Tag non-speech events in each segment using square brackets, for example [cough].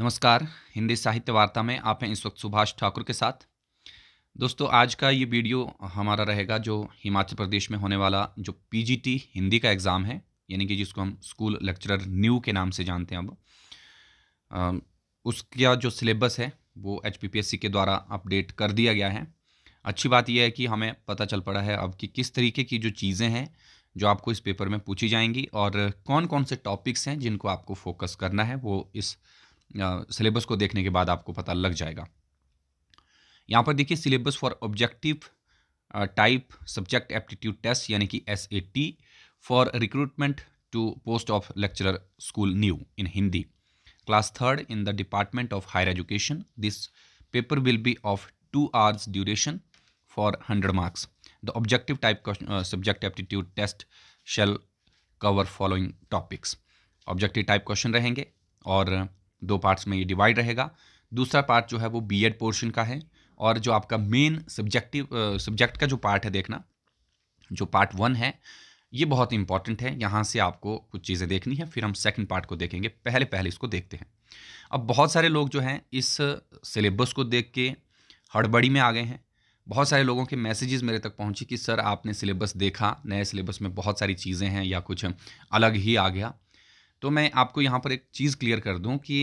नमस्कार हिंदी साहित्य वार्ता में आप हैं इस वक्त सुभाष ठाकुर के साथ दोस्तों आज का ये वीडियो हमारा रहेगा जो हिमाचल प्रदेश में होने वाला जो पीजीटी हिंदी का एग्ज़ाम है यानी कि जिसको हम स्कूल लेक्चरर न्यू के नाम से जानते हैं अब उसका जो सिलेबस है वो एच के द्वारा अपडेट कर दिया गया है अच्छी बात यह है कि हमें पता चल पड़ा है अब कि किस तरीके की जो चीज़ें हैं जो आपको इस पेपर में पूछी जाएंगी और कौन कौन से टॉपिक्स हैं जिनको आपको फोकस करना है वो इस सिलेबस को देखने के बाद आपको पता लग जाएगा यहाँ पर देखिए syllabus for objective type subject aptitude test यानी कि S A T for recruitment to post of lecturer school new in Hindi class third in the department of higher education this paper will be of two hours duration for hundred marks the objective type subject aptitude test shall cover following topics objective type question रहेंगे और दो parts में ये divide रहेगा दूसरा part जो है वो बी एड पोर्शन का है और जो आपका मेन सब्जेक्टिव सब्जेक्ट का जो पार्ट है देखना जो पार्ट वन है ये बहुत इंपॉर्टेंट है यहाँ से आपको कुछ चीज़ें देखनी है फिर हम सेकंड पार्ट को देखेंगे पहले पहले इसको देखते हैं अब बहुत सारे लोग जो हैं इस सिलेबस को देख के हड़बड़ी में आ गए हैं बहुत सारे लोगों के मैसेजेस मेरे तक पहुँचे कि सर आपने सिलेबस देखा नए सिलेबस में बहुत सारी चीज़ें हैं या कुछ अलग ही आ गया तो मैं आपको यहाँ पर एक चीज़ क्लियर कर दूँ कि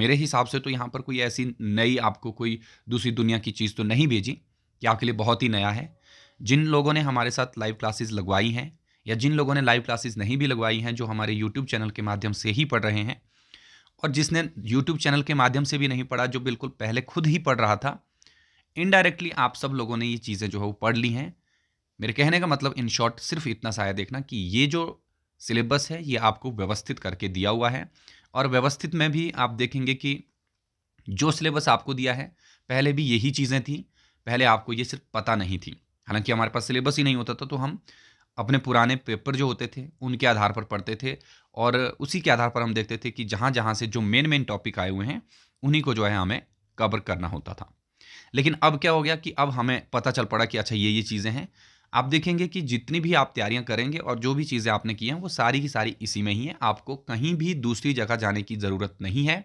मेरे हिसाब से तो यहाँ पर कोई ऐसी नई आपको कोई दूसरी दुनिया की चीज़ तो नहीं भेजी कि आपके लिए बहुत ही नया है जिन लोगों ने हमारे साथ लाइव क्लासेस लगवाई हैं या जिन लोगों ने लाइव क्लासेस नहीं भी लगवाई हैं जो हमारे यूट्यूब चैनल के माध्यम से ही पढ़ रहे हैं और जिसने यूट्यूब चैनल के माध्यम से भी नहीं पढ़ा जो बिल्कुल पहले खुद ही पढ़ रहा था इनडायरेक्टली आप सब लोगों ने ये चीज़ें जो है वो पढ़ ली हैं मेरे कहने का मतलब इन शॉर्ट सिर्फ इतना साया देखना कि ये जो सिलेबस है ये आपको व्यवस्थित करके दिया हुआ है और व्यवस्थित में भी आप देखेंगे कि जो सिलेबस आपको दिया है पहले भी यही चीज़ें थी पहले आपको ये सिर्फ पता नहीं थी हालांकि हमारे पास सिलेबस ही नहीं होता था तो हम अपने पुराने पेपर जो होते थे उनके आधार पर पढ़ते थे और उसी के आधार पर हम देखते थे कि जहाँ जहाँ से जो मेन मेन टॉपिक आए हुए हैं उन्हीं को जो है हमें कवर करना होता था लेकिन अब क्या हो गया कि अब हमें पता चल पड़ा कि अच्छा ये ये चीज़ें हैं आप देखेंगे कि जितनी भी आप तैयारियां करेंगे और जो भी चीज़ें आपने की हैं वो सारी की सारी इसी में ही हैं आपको कहीं भी दूसरी जगह जाने की ज़रूरत नहीं है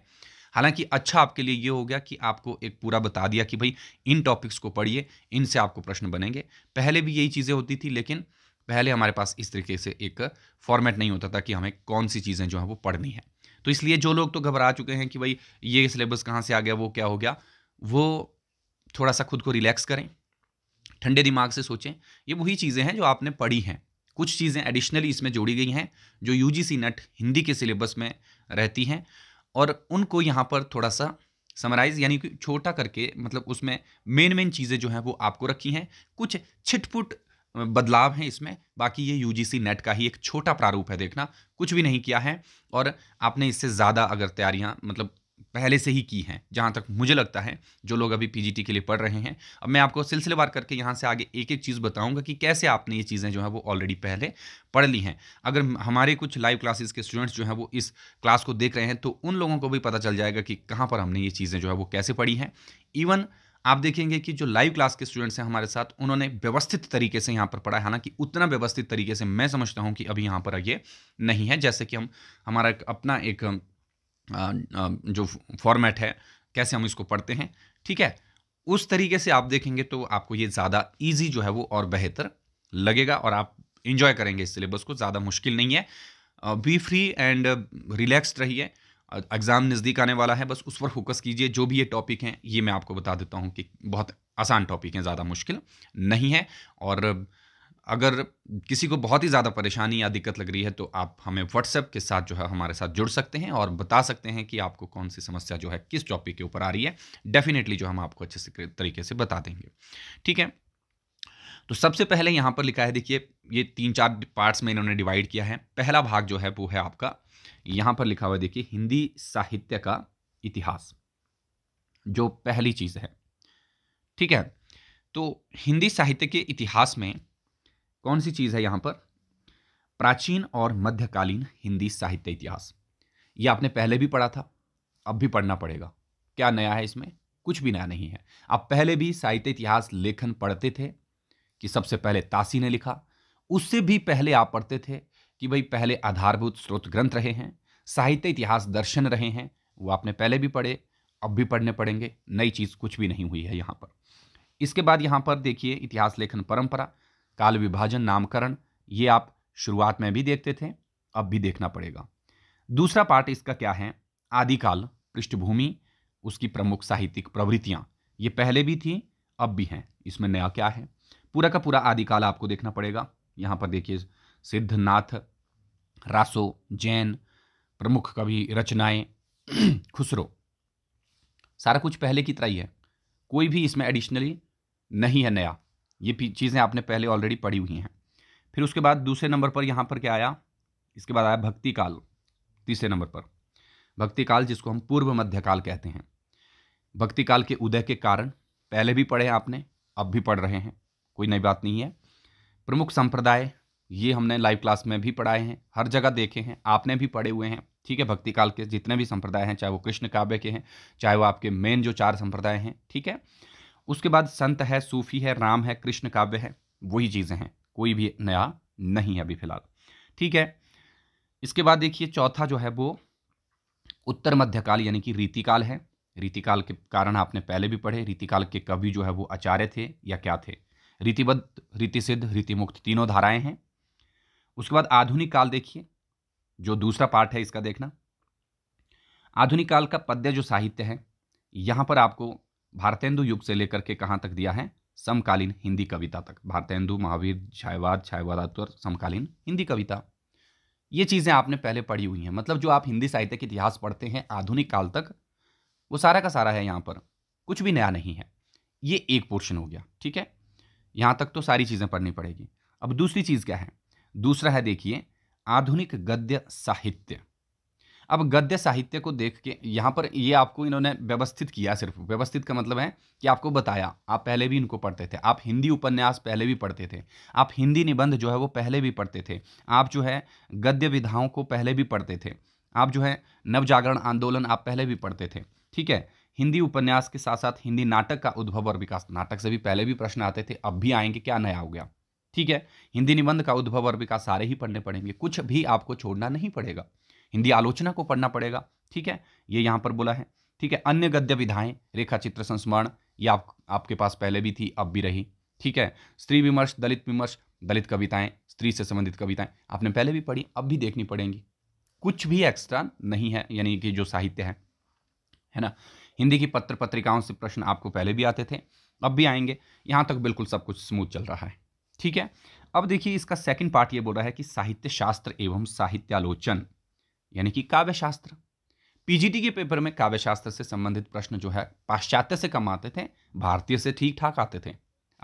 हालांकि अच्छा आपके लिए ये हो गया कि आपको एक पूरा बता दिया कि भाई इन टॉपिक्स को पढ़िए इनसे आपको प्रश्न बनेंगे पहले भी यही चीज़ें होती थी लेकिन पहले हमारे पास इस तरीके से एक फॉर्मेट नहीं होता था कि हमें कौन सी चीज़ें जो हैं वो पढ़नी है तो इसलिए जो लोग तो घबरा चुके हैं कि भाई ये सिलेबस कहाँ से आ गया वो क्या हो गया वो थोड़ा सा खुद को रिलैक्स करें ठंडे दिमाग से सोचें ये वही चीज़ें हैं जो आपने पढ़ी हैं कुछ चीज़ें एडिशनली इसमें जोड़ी गई हैं जो यू जी नट हिंदी के सिलेबस में रहती हैं और उनको यहाँ पर थोड़ा सा समराइज यानी कि छोटा करके मतलब उसमें मेन मेन चीज़ें जो हैं वो आपको रखी हैं कुछ छिटपुट बदलाव हैं इसमें बाकी ये यू नेट का ही एक छोटा प्रारूप है देखना कुछ भी नहीं किया है और आपने इससे ज़्यादा अगर तैयारियाँ मतलब पहले से ही की हैं जहाँ तक मुझे लगता है जो लोग अभी पीजीटी के लिए पढ़ रहे हैं अब मैं आपको सिलसिलेवार करके यहाँ से आगे एक एक चीज़ बताऊँगा कि कैसे आपने ये चीज़ें जो है वो ऑलरेडी पहले पढ़ ली हैं अगर हमारे कुछ लाइव क्लासेस के स्टूडेंट्स जो हैं वो इस क्लास को देख रहे हैं तो उन लोगों को भी पता चल जाएगा कि कहाँ पर हमने ये चीज़ें जो है वो कैसे पढ़ी हैं इवन आप देखेंगे कि जो लाइव क्लास के स्टूडेंट्स हैं हमारे साथ उन्होंने व्यवस्थित तरीके से यहाँ पर पढ़ा है हालांकि उतना व्यवस्थित तरीके से मैं समझता हूँ कि अभी यहाँ पर ये नहीं है जैसे कि हम हमारा अपना एक जो फॉर्मेट है कैसे हम इसको पढ़ते हैं ठीक है उस तरीके से आप देखेंगे तो आपको ये ज़्यादा ईजी जो है वो और बेहतर लगेगा और आप इन्जॉय करेंगे इस सिलेबस को ज़्यादा मुश्किल नहीं है बी फ्री एंड रिलैक्सड रहिए एग्ज़ाम नज़दीक आने वाला है बस उस पर फोकस कीजिए जो भी ये टॉपिक हैं ये मैं आपको बता देता हूँ कि बहुत आसान टॉपिक हैं ज़्यादा मुश्किल नहीं है और अगर किसी को बहुत ही ज़्यादा परेशानी या दिक्कत लग रही है तो आप हमें व्हाट्सएप के साथ जो है हमारे साथ जुड़ सकते हैं और बता सकते हैं कि आपको कौन सी समस्या जो है किस टॉपिक के ऊपर आ रही है डेफिनेटली जो हम आपको अच्छे से तरीके से बता देंगे ठीक है तो सबसे पहले यहाँ पर लिखा है देखिए ये तीन चार पार्ट्स में इन्होंने डिवाइड किया है पहला भाग जो है वो है आपका यहाँ पर लिखा हुआ देखिए हिंदी साहित्य का इतिहास जो पहली चीज़ है ठीक है तो हिंदी साहित्य के इतिहास में कौन सी चीज़ है यहाँ पर प्राचीन और मध्यकालीन हिंदी साहित्य इतिहास ये आपने पहले भी पढ़ा था अब भी पढ़ना पड़ेगा क्या नया है इसमें कुछ भी नया नहीं है आप पहले भी साहित्य इतिहास लेखन पढ़ते थे कि सबसे पहले तासी ने लिखा उससे भी पहले आप पढ़ते थे कि भाई पहले आधारभूत स्रोत ग्रंथ रहे हैं साहित्य इतिहास दर्शन रहे हैं वो आपने पहले भी पढ़े अब भी पढ़ने पड़ेंगे नई चीज़ कुछ भी नहीं हुई है यहाँ पर इसके बाद यहाँ पर देखिए इतिहास लेखन परंपरा काल विभाजन नामकरण ये आप शुरुआत में भी देखते थे अब भी देखना पड़ेगा दूसरा पार्ट इसका क्या है आदिकाल पृष्ठभूमि उसकी प्रमुख साहित्यिक प्रवृत्तियाँ ये पहले भी थी अब भी हैं इसमें नया क्या है पूरा का पूरा आदिकाल आपको देखना पड़ेगा यहाँ पर देखिए सिद्धनाथ रासो जैन प्रमुख कवि रचनाएं [clears throat] खुसरो सारा कुछ पहले की तरह ही है कोई भी इसमें एडिशनली नहीं है नया ये चीज़ें आपने पहले ऑलरेडी पढ़ी हुई हैं फिर उसके बाद दूसरे नंबर पर यहाँ पर क्या आया इसके बाद आया भक्ति काल तीसरे नंबर पर भक्ति काल जिसको हम पूर्व मध्यकाल कहते हैं भक्ति काल के उदय के कारण पहले भी पढ़े आपने अब भी पढ़ रहे हैं कोई नई बात नहीं है प्रमुख संप्रदाय ये हमने लाइव क्लास में भी पढ़ाए हैं हर जगह देखे हैं आपने भी पढ़े हुए हैं ठीक है भक्ति काल के जितने भी संप्रदाय हैं चाहे वो कृष्ण काव्य के हैं चाहे वो आपके मेन जो चार संप्रदाय हैं ठीक है उसके बाद संत है सूफी है राम है कृष्ण काव्य है वही चीज़ें हैं कोई भी नया नहीं है अभी फिलहाल ठीक है इसके बाद देखिए चौथा जो है वो उत्तर मध्यकाल यानी कि रीतिकाल है रीतिकाल के कारण आपने पहले भी पढ़े रीतिकाल के कवि जो है वो आचार्य थे या क्या थे रीतिबद्ध रीतिसिद्ध रीतिमुक्त तीनों धाराएं हैं उसके बाद आधुनिक काल देखिए जो दूसरा पार्ट है इसका देखना आधुनिक काल का पद्य जो साहित्य है यहाँ पर आपको भारतेंदु युग से लेकर के कहाँ तक दिया है समकालीन हिंदी कविता तक भारतेंदु महावीर छायवाद छायवादात्वर समकालीन हिंदी कविता ये चीज़ें आपने पहले पढ़ी हुई हैं मतलब जो आप हिंदी साहित्य के इतिहास पढ़ते हैं आधुनिक काल तक वो सारा का सारा है यहाँ पर कुछ भी नया नहीं है ये एक पोर्शन हो गया ठीक है यहाँ तक तो सारी चीज़ें पढ़नी पड़ेगी अब दूसरी चीज़ क्या है दूसरा है देखिए आधुनिक गद्य साहित्य अब गद्य साहित्य को देख के यहाँ पर ये आपको इन्होंने व्यवस्थित किया सिर्फ व्यवस्थित का मतलब है कि आपको बताया आप पहले भी इनको पढ़ते थे आप हिंदी उपन्यास पहले भी पढ़ते थे आप हिंदी निबंध जो है वो पहले भी पढ़ते थे आप जो है गद्य विधाओं को पहले भी पढ़ते थे आप जो है नवजागरण आंदोलन आप पहले भी पढ़ते थे ठीक है हिंदी उपन्यास के साथ साथ हिंदी नाटक का उद्भव और विकास नाटक से भी पहले भी प्रश्न आते थे अब भी आएंगे क्या नया हो गया ठीक है हिंदी निबंध का उद्भव और विकास सारे ही पढ़ने पड़ेंगे कुछ भी आपको छोड़ना नहीं पड़ेगा हिंदी आलोचना को पढ़ना पड़ेगा ठीक है ये यहाँ पर बोला है ठीक है अन्य गद्य विधाएं रेखा चित्र संस्मरण ये आप आपके पास पहले भी थी अब भी रही ठीक है स्त्री विमर्श दलित विमर्श दलित कविताएं स्त्री से संबंधित कविताएं आपने पहले भी पढ़ी अब भी देखनी पड़ेंगी कुछ भी एक्स्ट्रा नहीं है यानी कि जो साहित्य है है ना हिंदी की पत्र पत्रिकाओं से प्रश्न आपको पहले भी आते थे अब भी आएंगे यहाँ तक बिल्कुल सब कुछ स्मूथ चल रहा है ठीक है अब देखिए इसका सेकंड पार्ट ये बोल रहा है कि साहित्य शास्त्र एवं साहित्यालोचन यानी कि काव्य शास्त्र पीजीटी के पेपर में काव्य शास्त्र से संबंधित प्रश्न जो है पाश्चात्य से कम आते थे भारतीय से ठीक ठाक आते थे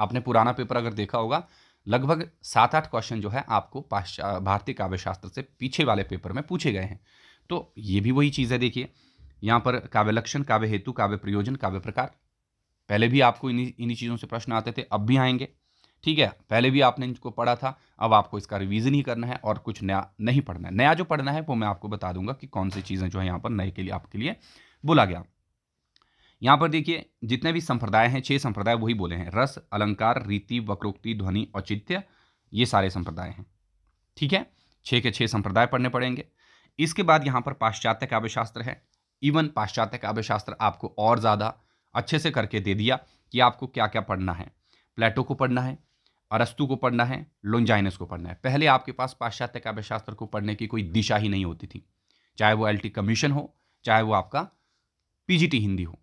आपने पुराना पेपर अगर देखा होगा लगभग सात आठ क्वेश्चन जो है आपको भारतीय भारतीय काव्यशास्त्र से पीछे वाले पेपर में पूछे गए हैं तो ये भी वही चीज़ है देखिए यहाँ पर काव्य लक्षण काव्य हेतु काव्य प्रयोजन काव्य प्रकार पहले भी आपको इन्हीं इन्हीं चीज़ों से प्रश्न आते थे अब भी आएंगे ठीक है पहले भी आपने इनको पढ़ा था अब आपको इसका रिवीजन ही करना है और कुछ नया नहीं पढ़ना है नया जो पढ़ना है वो मैं आपको बता दूंगा कि कौन सी चीज़ें जो है यहाँ पर नए के लिए आपके लिए बोला गया यहाँ पर देखिए जितने भी संप्रदाय हैं छह संप्रदाय वही बोले हैं रस अलंकार रीति वक्रोक्ति ध्वनि औचित्य ये सारे संप्रदाय हैं ठीक है छः के छः संप्रदाय पढ़ने पड़ेंगे इसके बाद यहाँ पर पाश्चात्य काव्यशास्त्र है इवन पाश्चात्य काव्यशास्त्र आपको और ज़्यादा अच्छे से करके दे दिया कि आपको क्या क्या पढ़ना है प्लेटो को पढ़ना है अरस्तु को पढ़ना है लोंजाइनस को पढ़ना है पहले आपके पास पाश्चात्य काव्यशास्त्र को पढ़ने की कोई दिशा ही नहीं होती थी चाहे वो एल कमीशन हो चाहे वो आपका पीजीटी हिंदी हो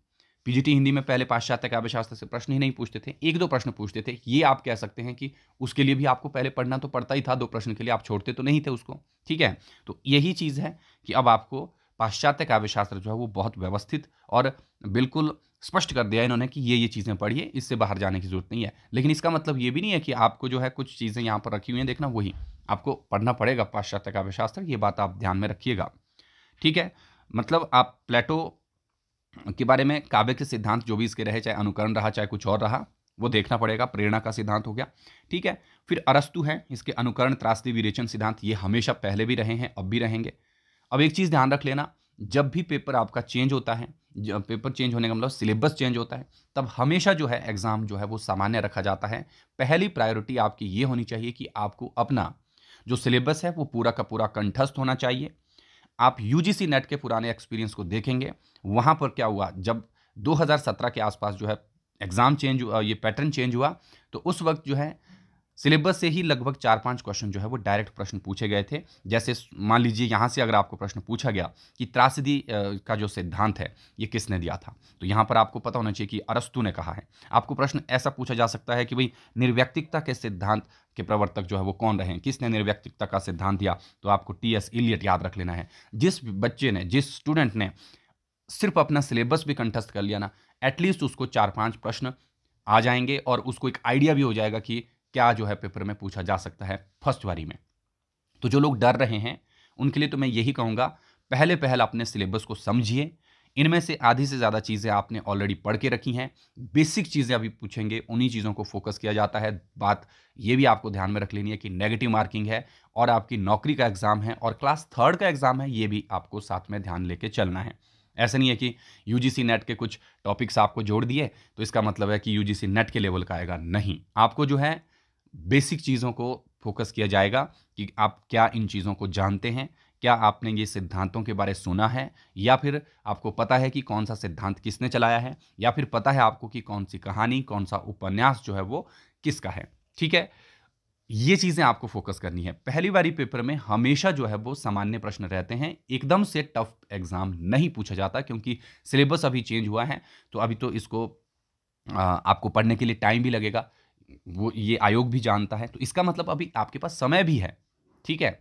पीजीटी हिंदी में पहले पाश्चात्य काव्यशास्त्र से प्रश्न ही नहीं पूछते थे एक दो प्रश्न पूछते थे ये आप कह सकते हैं कि उसके लिए भी आपको पहले पढ़ना तो पड़ता ही था दो प्रश्न के लिए आप छोड़ते तो नहीं थे उसको ठीक है तो यही चीज़ है कि अब आपको पाश्चात्य काव्यशास्त्र जो है वो बहुत व्यवस्थित और बिल्कुल स्पष्ट कर दिया इन्होंने कि ये ये चीज़ें पढ़िए इससे बाहर जाने की ज़रूरत नहीं है लेकिन इसका मतलब ये भी नहीं है कि आपको जो है कुछ चीज़ें यहाँ पर रखी हुई हैं देखना वही आपको पढ़ना पड़ेगा पाश्चात्य काव्य शास्त्र ये बात आप ध्यान में रखिएगा ठीक है मतलब आप प्लेटो के बारे में काव्य के सिद्धांत जो भी इसके रहे चाहे अनुकरण रहा चाहे कुछ और रहा वो देखना पड़ेगा प्रेरणा का सिद्धांत हो गया ठीक है फिर अरस्तु हैं इसके अनुकरण त्रासदी विरेचन सिद्धांत ये हमेशा पहले भी रहे हैं अब भी रहेंगे अब एक चीज़ ध्यान रख लेना जब भी पेपर आपका चेंज होता है पेपर चेंज होने का मतलब सिलेबस चेंज होता है तब हमेशा जो है एग्ज़ाम जो है वो सामान्य रखा जाता है पहली प्रायोरिटी आपकी ये होनी चाहिए कि आपको अपना जो सिलेबस है वो पूरा का पूरा कंठस्थ होना चाहिए आप यूजीसी नेट के पुराने एक्सपीरियंस को देखेंगे वहाँ पर क्या हुआ जब 2017 के आसपास जो है एग्ज़ाम चेंज हुआ ये पैटर्न चेंज हुआ तो उस वक्त जो है सिलेबस से ही लगभग चार पांच क्वेश्चन जो है वो डायरेक्ट प्रश्न पूछे गए थे जैसे मान लीजिए यहाँ से अगर आपको प्रश्न पूछा गया कि त्रासदी का जो सिद्धांत है ये किसने दिया था तो यहाँ पर आपको पता होना चाहिए कि अरस्तु ने कहा है आपको प्रश्न ऐसा पूछा जा सकता है कि भाई निर्व्यक्तिकता के सिद्धांत के प्रवर्तक जो है वो कौन रहे किसने निर्व्यक्तिकता का सिद्धांत दिया तो आपको टी एस इलियट याद रख लेना है जिस बच्चे ने जिस स्टूडेंट ने सिर्फ अपना सिलेबस भी कंठस्थ कर लिया ना एटलीस्ट उसको चार पाँच प्रश्न आ जाएंगे और उसको एक आइडिया भी हो जाएगा कि क्या जो है पेपर में पूछा जा सकता है फर्स्ट बारी में तो जो लोग डर रहे हैं उनके लिए तो मैं यही कहूँगा पहले पहल अपने सिलेबस को समझिए इनमें से आधी से ज़्यादा चीज़ें आपने ऑलरेडी पढ़ के रखी हैं बेसिक चीज़ें अभी पूछेंगे उन्हीं चीज़ों को फोकस किया जाता है बात ये भी आपको ध्यान में रख लेनी है कि नेगेटिव मार्किंग है और आपकी नौकरी का एग्ज़ाम है और क्लास थर्ड का एग्ज़ाम है ये भी आपको साथ में ध्यान लेके चलना है ऐसा नहीं है कि यू नेट के कुछ टॉपिक्स आपको जोड़ दिए तो इसका मतलब है कि यू नेट के लेवल का आएगा नहीं आपको जो है बेसिक चीज़ों को फोकस किया जाएगा कि आप क्या इन चीज़ों को जानते हैं क्या आपने ये सिद्धांतों के बारे सुना है या फिर आपको पता है कि कौन सा सिद्धांत किसने चलाया है या फिर पता है आपको कि कौन सी कहानी कौन सा उपन्यास जो है वो किसका है ठीक है ये चीज़ें आपको फोकस करनी है पहली बारी पेपर में हमेशा जो है वो सामान्य प्रश्न रहते हैं एकदम से टफ एग्ज़ाम नहीं पूछा जाता क्योंकि सिलेबस अभी चेंज हुआ है तो अभी तो इसको आपको पढ़ने के लिए टाइम भी लगेगा वो ये आयोग भी जानता है तो इसका मतलब अभी आपके पास समय भी है ठीक है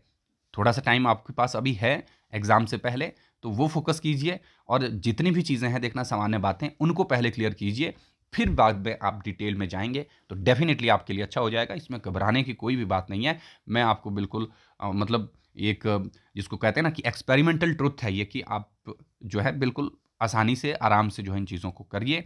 थोड़ा सा टाइम आपके पास अभी है एग्ज़ाम से पहले तो वो फोकस कीजिए और जितनी भी चीज़ें हैं देखना सामान्य बातें उनको पहले क्लियर कीजिए फिर बाद में आप डिटेल में जाएंगे तो डेफिनेटली आपके लिए अच्छा हो जाएगा इसमें घबराने की कोई भी बात नहीं है मैं आपको बिल्कुल आ, मतलब एक जिसको कहते हैं ना कि एक्सपेरिमेंटल ट्रुथ है ये कि आप जो है बिल्कुल आसानी से आराम से जो है इन चीज़ों को करिए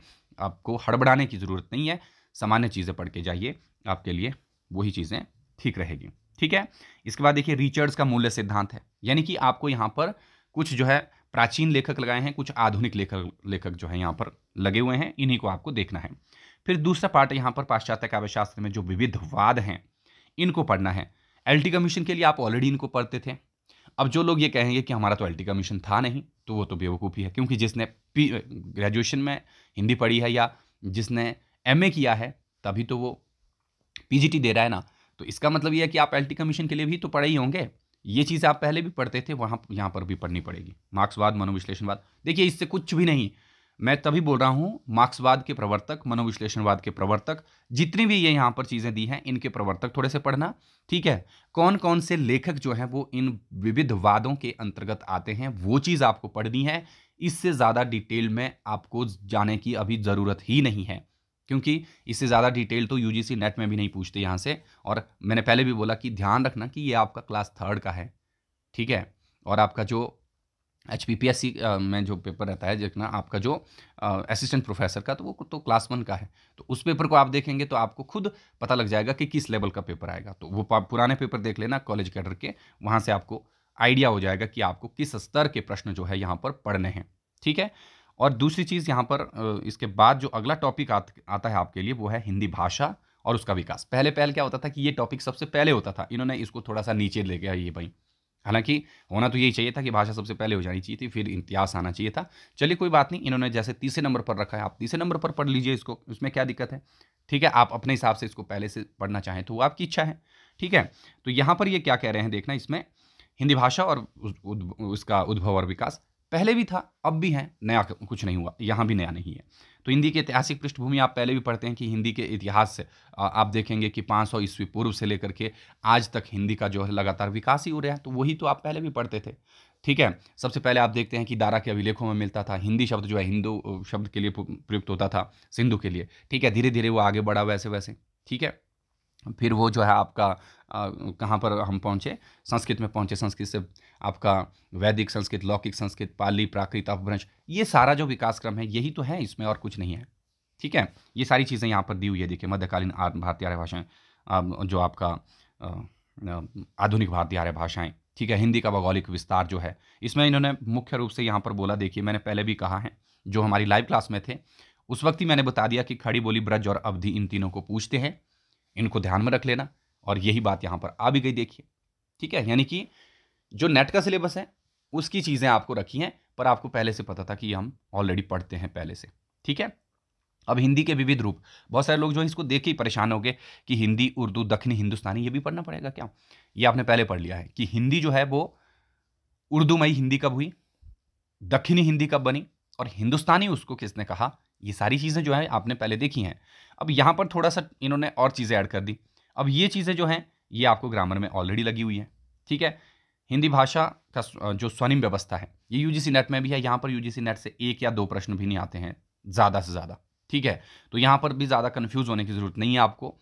आपको हड़बड़ाने की ज़रूरत नहीं है सामान्य चीज़ें पढ़ के जाइए आपके लिए वही चीज़ें ठीक रहेगी ठीक है इसके बाद देखिए रिचर्ड्स का मूल्य सिद्धांत है यानी कि आपको यहाँ पर कुछ जो है प्राचीन लेखक लगाए हैं कुछ आधुनिक लेखक लेखक जो है यहाँ पर लगे हुए हैं इन्हीं को आपको देखना है फिर दूसरा पार्ट यहाँ पर पाश्चात्य काव्यशास्त्र में जो विविधवाद हैं इनको पढ़ना है एल्टी कमीशन के लिए आप ऑलरेडी इनको पढ़ते थे अब जो लोग ये कहेंगे कि हमारा तो एल्टी कमीशन था नहीं तो वो तो बेवकूफ़ी है क्योंकि जिसने ग्रेजुएशन में हिंदी पढ़ी है या जिसने एम किया है तभी तो वो पी दे रहा है ना तो इसका मतलब यह है कि आप एल कमीशन के लिए भी तो पढ़े ही होंगे ये चीज़ आप पहले भी पढ़ते थे वहाँ यहाँ पर भी पढ़नी पड़ेगी मार्क्सवाद मनोविश्लेषणवाद देखिए इससे कुछ भी नहीं मैं तभी बोल रहा हूँ मार्क्सवाद के प्रवर्तक मनोविश्लेषणवाद के प्रवर्तक जितनी भी ये यहाँ पर चीज़ें दी हैं इनके प्रवर्तक थोड़े से पढ़ना ठीक है कौन कौन से लेखक जो हैं वो इन विविध वादों के अंतर्गत आते हैं वो चीज़ आपको पढ़नी है इससे ज़्यादा डिटेल में आपको जाने की अभी ज़रूरत ही नहीं है क्योंकि इससे ज़्यादा डिटेल तो यूजीसी नेट में भी नहीं पूछते यहाँ से और मैंने पहले भी बोला कि ध्यान रखना कि ये आपका क्लास थर्ड का है ठीक है और आपका जो H P P S C में जो पेपर रहता है देखना आपका जो असिस्टेंट प्रोफेसर का तो वो तो क्लास वन का है तो उस पेपर को आप देखेंगे तो आपको खुद पता लग जाएगा कि किस लेवल का पेपर आएगा तो वो पुराने पेपर देख लेना कॉलेज कैडर के वहाँ से आपको आइडिया हो जाएगा कि आपको किस स्तर के प्रश्न जो है यहाँ पर पढ़ने हैं ठीक है और दूसरी चीज़ यहाँ पर इसके बाद जो अगला टॉपिक आत, आता है आपके लिए वो है हिंदी भाषा और उसका विकास पहले पहल क्या होता था कि ये टॉपिक सबसे पहले होता था इन्होंने इसको थोड़ा सा नीचे ले गया ये भाई हालांकि होना तो यही चाहिए था कि भाषा सबसे पहले हो जानी चाहिए थी फिर इतिहास आना चाहिए था चलिए कोई बात नहीं इन्होंने जैसे तीसरे नंबर पर रखा है आप तीसरे नंबर पर पढ़ लीजिए इसको उसमें क्या दिक्कत है ठीक है आप अपने हिसाब से इसको पहले से पढ़ना चाहें तो वो आपकी इच्छा है ठीक है तो यहाँ पर ये क्या कह रहे हैं देखना इसमें हिंदी भाषा और उसका उद्भव और विकास पहले भी था अब भी है नया कुछ नहीं हुआ यहाँ भी नया नहीं है तो हिंदी की ऐतिहासिक पृष्ठभूमि आप पहले भी पढ़ते हैं कि हिंदी के इतिहास से आप देखेंगे कि 500 सौ ईस्वी पूर्व से लेकर के आज तक हिंदी का जो है लगातार विकास ही हो रहा है तो वही तो आप पहले भी पढ़ते थे ठीक है सबसे पहले आप देखते हैं कि दारा के अभिलेखों में मिलता था हिंदी शब्द जो है हिंदू शब्द के लिए प्रयुक्त होता था सिंधु के लिए ठीक है धीरे धीरे वो आगे बढ़ा वैसे वैसे ठीक है फिर वो जो है आपका कहाँ पर हम पहुँचे संस्कृत में पहुँचे संस्कृत से आपका वैदिक संस्कृत लौकिक संस्कृत पाली प्राकृत अपभ्रंश ये सारा जो विकास क्रम है यही तो है इसमें और कुछ नहीं है ठीक है ये सारी चीज़ें यहाँ पर दी हुई है देखिए मध्यकालीन भारतीय आर्य भाषाएं जो आपका आधुनिक भारतीय आर्य भाषाएं ठीक है हिंदी का भौगोलिक विस्तार जो है इसमें इन्होंने मुख्य रूप से यहाँ पर बोला देखिए मैंने पहले भी कहा है जो हमारी लाइव क्लास में थे उस वक्त ही मैंने बता दिया कि खड़ी बोली ब्रज और अवधि इन तीनों को पूछते हैं इनको ध्यान में रख लेना और यही बात यहाँ पर आ भी गई देखिए ठीक है यानी कि जो नेट का सिलेबस है उसकी चीज़ें आपको रखी हैं पर आपको पहले से पता था कि हम ऑलरेडी पढ़ते हैं पहले से ठीक है अब हिंदी के विविध रूप बहुत सारे लोग जो है इसको देख के ही परेशान हो गए कि हिंदी उर्दू दक्षिणी हिंदुस्तानी ये भी पढ़ना पड़ेगा क्या ये आपने पहले पढ़ लिया है कि हिंदी जो है वो उर्दूमयी हिंदी कब हुई दक्षिणी हिंदी कब बनी और हिंदुस्तानी उसको किसने कहा ये सारी चीज़ें जो है आपने पहले देखी हैं अब यहाँ पर थोड़ा सा इन्होंने और चीज़ें ऐड कर दी अब ये चीज़ें जो हैं ये आपको ग्रामर में ऑलरेडी लगी हुई हैं ठीक है हिंदी भाषा का जो स्वनिम व्यवस्था है ये यूजीसी नेट में भी है यहाँ पर यूजीसी नेट से एक या दो प्रश्न भी नहीं आते हैं ज़्यादा से ज़्यादा ठीक है तो यहाँ पर भी ज़्यादा कन्फ्यूज होने की ज़रूरत नहीं है आपको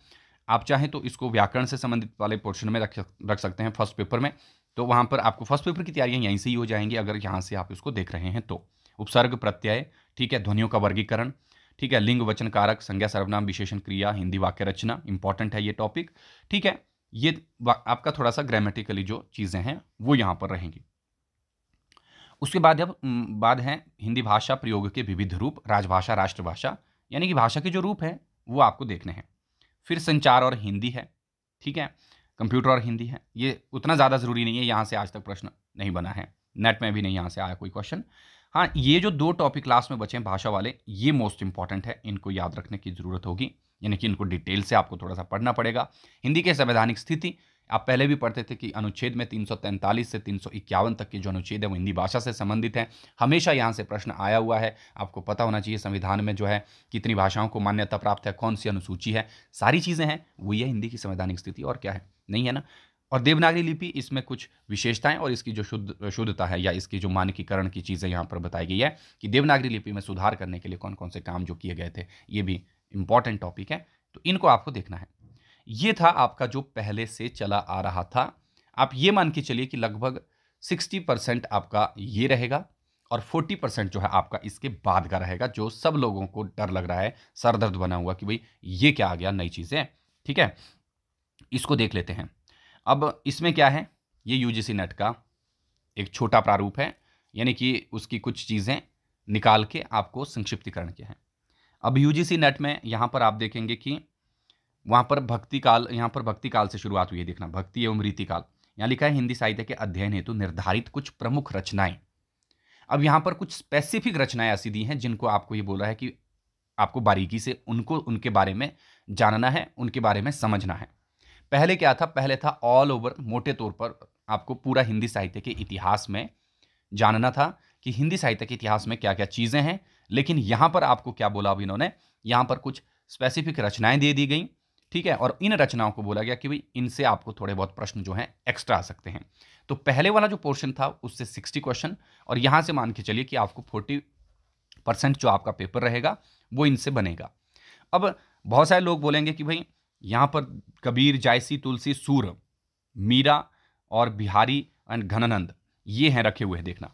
आप चाहें तो इसको व्याकरण से संबंधित वाले पोर्शन में रख रख सकते हैं फर्स्ट पेपर में तो वहाँ पर आपको फर्स्ट पेपर की तैयारियाँ यहीं से ही हो जाएंगी अगर यहाँ से आप इसको देख रहे हैं तो उपसर्ग प्रत्यय ठीक है ध्वनियों का वर्गीकरण ठीक है लिंग वचन कारक संज्ञा सर्वनाम विशेषण क्रिया हिंदी वाक्य रचना इंपॉर्टेंट है ये टॉपिक ठीक है ये आपका थोड़ा सा ग्रामेटिकली जो चीज़ें हैं वो यहाँ पर रहेंगी उसके बाद अब बाद हैं हिंदी भाषा प्रयोग के विविध रूप राजभाषा राष्ट्रभाषा यानी कि भाषा के जो रूप हैं वो आपको देखने हैं फिर संचार और हिंदी है ठीक है कंप्यूटर और हिंदी है ये उतना ज़्यादा ज़रूरी नहीं है यहाँ से आज तक प्रश्न नहीं बना है नेट में भी नहीं यहाँ से आया कोई क्वेश्चन हाँ ये जो दो टॉपिक क्लास में बचे हैं भाषा वाले ये मोस्ट इंपॉर्टेंट है इनको याद रखने की ज़रूरत होगी यानी कि इनको डिटेल से आपको थोड़ा सा पढ़ना पड़ेगा हिंदी के संवैधानिक स्थिति आप पहले भी पढ़ते थे कि अनुच्छेद में 343 से तीन तक के जो अनुच्छेद है वो हिंदी भाषा से संबंधित हैं हमेशा यहाँ से प्रश्न आया हुआ है आपको पता होना चाहिए संविधान में जो है कितनी भाषाओं को मान्यता प्राप्त है कौन सी अनुसूची है सारी चीज़ें हैं वही है हिंदी की संवैधानिक स्थिति और क्या है नहीं है ना और देवनागरी लिपि इसमें कुछ विशेषताएं और इसकी जो शुद्ध शुद्धता है या इसकी जो मानकीकरण की चीज़ें यहाँ पर बताई गई है कि देवनागरी लिपि में सुधार करने के लिए कौन कौन से काम जो किए गए थे ये भी इंपॉर्टेंट टॉपिक है तो इनको आपको देखना है ये था आपका जो पहले से चला आ रहा था आप ये मान के चलिए कि लगभग 60 परसेंट आपका ये रहेगा और 40 परसेंट जो है आपका इसके बाद का रहेगा जो सब लोगों को डर लग रहा है सर दर्द बना हुआ कि भाई ये क्या आ गया नई चीज़ें ठीक है इसको देख लेते हैं अब इसमें क्या है ये यू नेट का एक छोटा प्रारूप है यानी कि उसकी कुछ चीज़ें निकाल के आपको संक्षिप्तिकरण के हैं अब यूजीसी नेट में यहाँ पर आप देखेंगे कि वहाँ पर भक्ति काल यहाँ पर भक्ति काल से शुरुआत हुई है देखना भक्ति एवं रीति काल यहाँ लिखा है हिंदी साहित्य के अध्ययन हेतु निर्धारित कुछ प्रमुख रचनाएं अब यहाँ पर कुछ स्पेसिफिक रचनाएं ऐसी दी हैं जिनको आपको ये बोला है कि आपको बारीकी से उनको उनके बारे में जानना है उनके बारे में समझना है पहले क्या था पहले था ऑल ओवर मोटे तौर पर आपको पूरा हिंदी साहित्य के इतिहास में जानना था कि हिंदी साहित्य के इतिहास में क्या क्या चीज़ें हैं लेकिन यहाँ पर आपको क्या बोला अभी इन्होंने यहाँ पर कुछ स्पेसिफिक रचनाएं दे दी गई ठीक है और इन रचनाओं को बोला गया कि भाई इनसे आपको थोड़े बहुत प्रश्न जो हैं एक्स्ट्रा आ सकते हैं तो पहले वाला जो पोर्शन था उससे सिक्सटी क्वेश्चन और यहाँ से मान के चलिए कि आपको फोर्टी परसेंट जो आपका पेपर रहेगा वो इनसे बनेगा अब बहुत सारे लोग बोलेंगे कि भाई यहाँ पर कबीर जायसी तुलसी सूर मीरा और बिहारी एंड घनानंद ये हैं रखे हुए देखना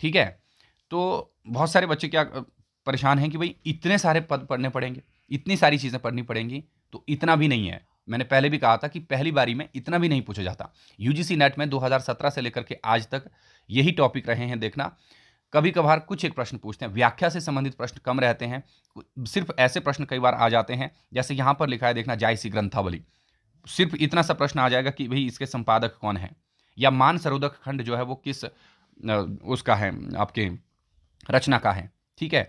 ठीक है तो बहुत सारे बच्चे क्या परेशान हैं कि भाई इतने सारे पद पढ़ने पड़ेंगे इतनी सारी चीज़ें पढ़नी पड़ेंगी तो इतना भी नहीं है मैंने पहले भी कहा था कि पहली बारी में इतना भी नहीं पूछा जाता यू नेट में 2017 से लेकर के आज तक यही टॉपिक रहे हैं देखना कभी कभार कुछ एक प्रश्न पूछते हैं व्याख्या से संबंधित प्रश्न कम रहते हैं सिर्फ ऐसे प्रश्न कई बार आ जाते हैं जैसे यहाँ पर लिखा है देखना जायसी ग्रंथावली सिर्फ इतना सा प्रश्न आ जाएगा कि भाई इसके संपादक कौन है या मान सरोदक खंड जो है वो किस उसका है आपके रचना का है ठीक है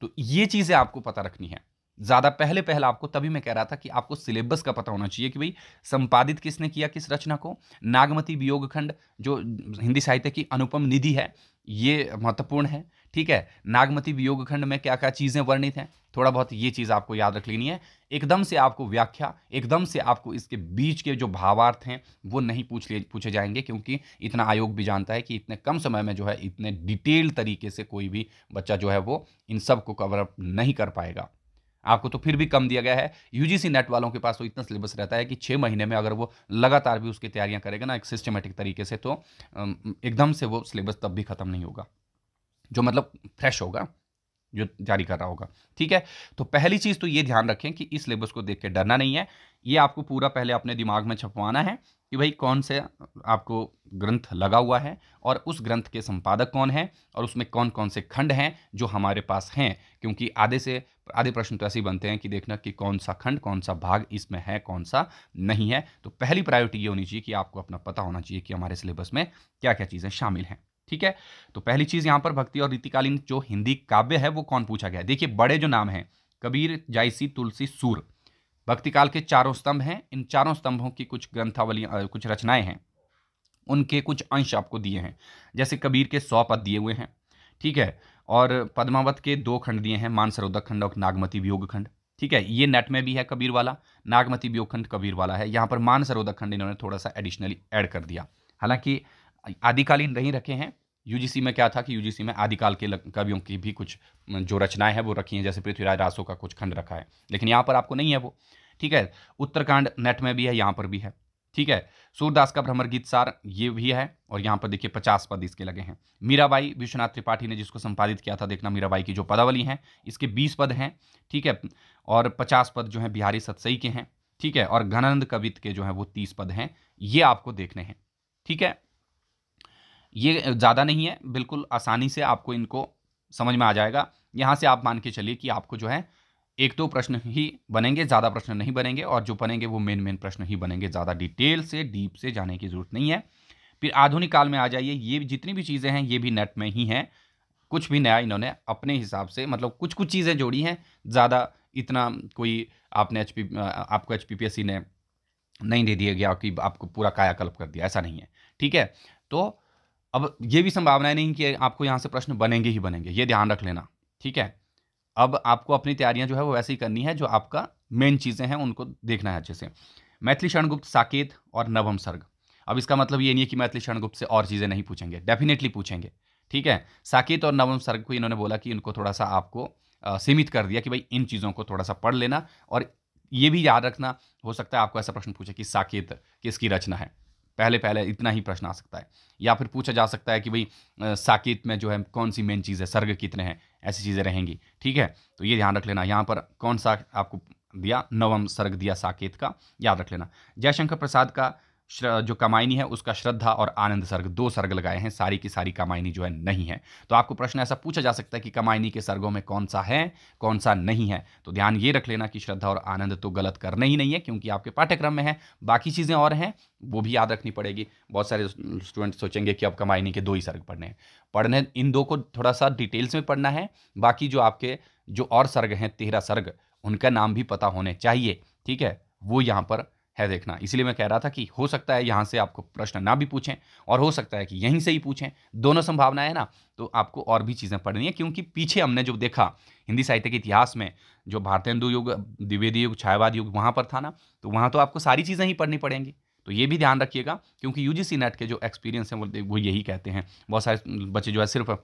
तो ये चीज़ें आपको पता रखनी है ज़्यादा पहले पहले आपको तभी मैं कह रहा था कि आपको सिलेबस का पता होना चाहिए कि भाई संपादित किसने किया किस रचना को नागमती वियोग खंड जो हिंदी साहित्य की अनुपम निधि है ये महत्वपूर्ण है ठीक है नागमती वियोग खंड में क्या क्या चीज़ें वर्णित हैं थोड़ा बहुत ये चीज़ आपको याद रख लेनी है एकदम से आपको व्याख्या एकदम से आपको इसके बीच के जो भावार्थ हैं वो नहीं पूछ लिए पूछे जाएंगे क्योंकि इतना आयोग भी जानता है कि इतने कम समय में जो है इतने डिटेल तरीके से कोई भी बच्चा जो है वो इन सब को कवर अप नहीं कर पाएगा आपको तो फिर भी कम दिया गया है यूजीसी नेट वालों के पास तो इतना सिलेबस रहता है कि छः महीने में अगर वो लगातार भी उसकी तैयारियां करेगा ना एक सिस्टमेटिक तरीके से तो एकदम से वो सिलेबस तब भी खत्म नहीं होगा जो मतलब फ्रेश होगा जो जारी कर रहा होगा ठीक है तो पहली चीज़ तो ये ध्यान रखें कि इस सिलेबस को देख के डरना नहीं है ये आपको पूरा पहले अपने दिमाग में छपवाना है कि भाई कौन से आपको ग्रंथ लगा हुआ है और उस ग्रंथ के संपादक कौन हैं और उसमें कौन कौन से खंड हैं जो हमारे पास हैं क्योंकि आधे से आधे प्रश्न तो ऐसे ही बनते हैं कि देखना कि कौन सा खंड कौन सा भाग इसमें है कौन सा नहीं है तो पहली प्रायोरिटी ये होनी चाहिए कि आपको अपना पता होना चाहिए कि हमारे सिलेबस में क्या क्या चीज़ें शामिल हैं ठीक है तो पहली चीज़ यहाँ पर भक्ति और रीतिकालीन जो हिंदी काव्य है वो कौन पूछा गया देखिए बड़े जो नाम है कबीर जायसी तुलसी सूर भक्तिकाल के चारों स्तंभ हैं इन चारों स्तंभों की कुछ ग्रंथावलियां कुछ रचनाएं हैं उनके कुछ अंश आपको दिए हैं जैसे कबीर के सौ पद दिए हुए हैं ठीक है और पद्मावत के दो खंड दिए हैं मानसरोदा खंड और नागमती वियोग खंड ठीक है ये नेट में भी है कबीर वाला नागमती वियोग खंड कबीर वाला है यहाँ पर मानसरोदा खंड इन्होंने थोड़ा सा एडिशनली ऐड कर दिया हालांकि आदिकालीन नहीं रखे हैं यूजीसी में क्या था कि यूजीसी में आदिकाल के कवियों की भी कुछ जो रचनाएं हैं वो रखी हैं जैसे पृथ्वीराज रासो का कुछ खंड रखा है लेकिन यहाँ पर आपको नहीं है वो ठीक है उत्तरकांड नेट में भी है यहाँ पर भी है ठीक है सूरदास का भ्रमर गीत सार ये भी है और यहाँ पर देखिए पचास पद इसके लगे हैं मीराबाई विश्वनाथ त्रिपाठी ने जिसको संपादित किया था देखना मीराबाई की जो पदावली हैं इसके बीस पद हैं ठीक है और पचास पद जो हैं बिहारी सतसई के हैं ठीक है और घनंद कवित के जो हैं वो तीस पद हैं ये आपको देखने हैं ठीक है ये ज़्यादा नहीं है बिल्कुल आसानी से आपको इनको समझ में आ जाएगा यहाँ से आप मान के चलिए कि आपको जो है एक दो प्रश्न ही बनेंगे ज़्यादा प्रश्न नहीं बनेंगे और जो बनेंगे वो मेन मेन प्रश्न ही बनेंगे ज़्यादा डिटेल से डीप से जाने की ज़रूरत नहीं है फिर आधुनिक काल में आ जाइए ये जितनी भी चीज़ें हैं ये भी नेट में ही हैं कुछ भी नया इन्होंने अपने हिसाब से मतलब कुछ कुछ चीज़ें जोड़ी हैं ज़्यादा इतना कोई आपने एच पी आपको एच पी ने नहीं दे दिया गया कि आपको पूरा कायाकल्प कर दिया ऐसा नहीं है ठीक है तो अब ये भी संभावनाएं नहीं कि आपको यहाँ से प्रश्न बनेंगे ही बनेंगे ये ध्यान रख लेना ठीक है अब आपको अपनी तैयारियां जो है वो वैसे ही करनी है जो आपका मेन चीज़ें हैं उनको देखना है अच्छे से मैथिली क्षणगुप्त साकेत और नवम सर्ग अब इसका मतलब ये नहीं है कि मैथिली क्षणगुप्त से और चीज़ें नहीं पूछेंगे डेफिनेटली पूछेंगे ठीक है साकेत और नवम सर्ग को इन्होंने बोला कि इनको थोड़ा सा आपको सीमित कर दिया कि भाई इन चीज़ों को थोड़ा सा पढ़ लेना और ये भी याद रखना हो सकता है आपको ऐसा प्रश्न पूछे कि साकेत किसकी रचना है पहले पहले इतना ही प्रश्न आ सकता है या फिर पूछा जा सकता है कि भाई साकेत में जो है कौन सी मेन चीज़ है सर्ग कितने हैं ऐसी चीज़ें रहेंगी ठीक है तो ये ध्यान रख लेना यहाँ पर कौन सा आपको दिया नवम सर्ग दिया साकेत का याद रख लेना जयशंकर प्रसाद का जो कमाईनी है उसका श्रद्धा और आनंद सर्ग दो सर्ग लगाए हैं सारी की सारी कमाईनी जो है नहीं है तो आपको प्रश्न ऐसा पूछा जा सकता है कि कमाईनी के सर्गों में कौन सा है कौन सा नहीं है तो ध्यान ये रख लेना कि श्रद्धा और आनंद तो गलत करना ही नहीं है क्योंकि आपके पाठ्यक्रम में है बाकी चीज़ें और हैं वो भी याद रखनी पड़ेगी बहुत सारे स्टूडेंट सोचेंगे कि अब कमाईनी के दो ही सर्ग पढ़ने हैं पढ़ने इन दो को थोड़ा सा डिटेल्स में पढ़ना है बाकी जो आपके जो और सर्ग हैं तेरह सर्ग उनका नाम भी पता होने चाहिए ठीक है वो यहाँ पर है देखना इसलिए मैं कह रहा था कि हो सकता है यहाँ से आपको प्रश्न ना भी पूछें और हो सकता है कि यहीं से ही पूछें दोनों संभावना है ना तो आपको और भी चीज़ें पढ़नी है क्योंकि पीछे हमने जो देखा हिंदी साहित्य के इतिहास में जो भारतेंदु युग द्विवेदी युग छायावाद युग वहाँ पर था ना तो वहाँ तो आपको सारी चीज़ें ही पढ़नी पड़ेंगी तो ये भी ध्यान रखिएगा क्योंकि यूजीसी नेट के जो एक्सपीरियंस हैं वो वो यही कहते हैं बहुत सारे बच्चे जो है सिर्फ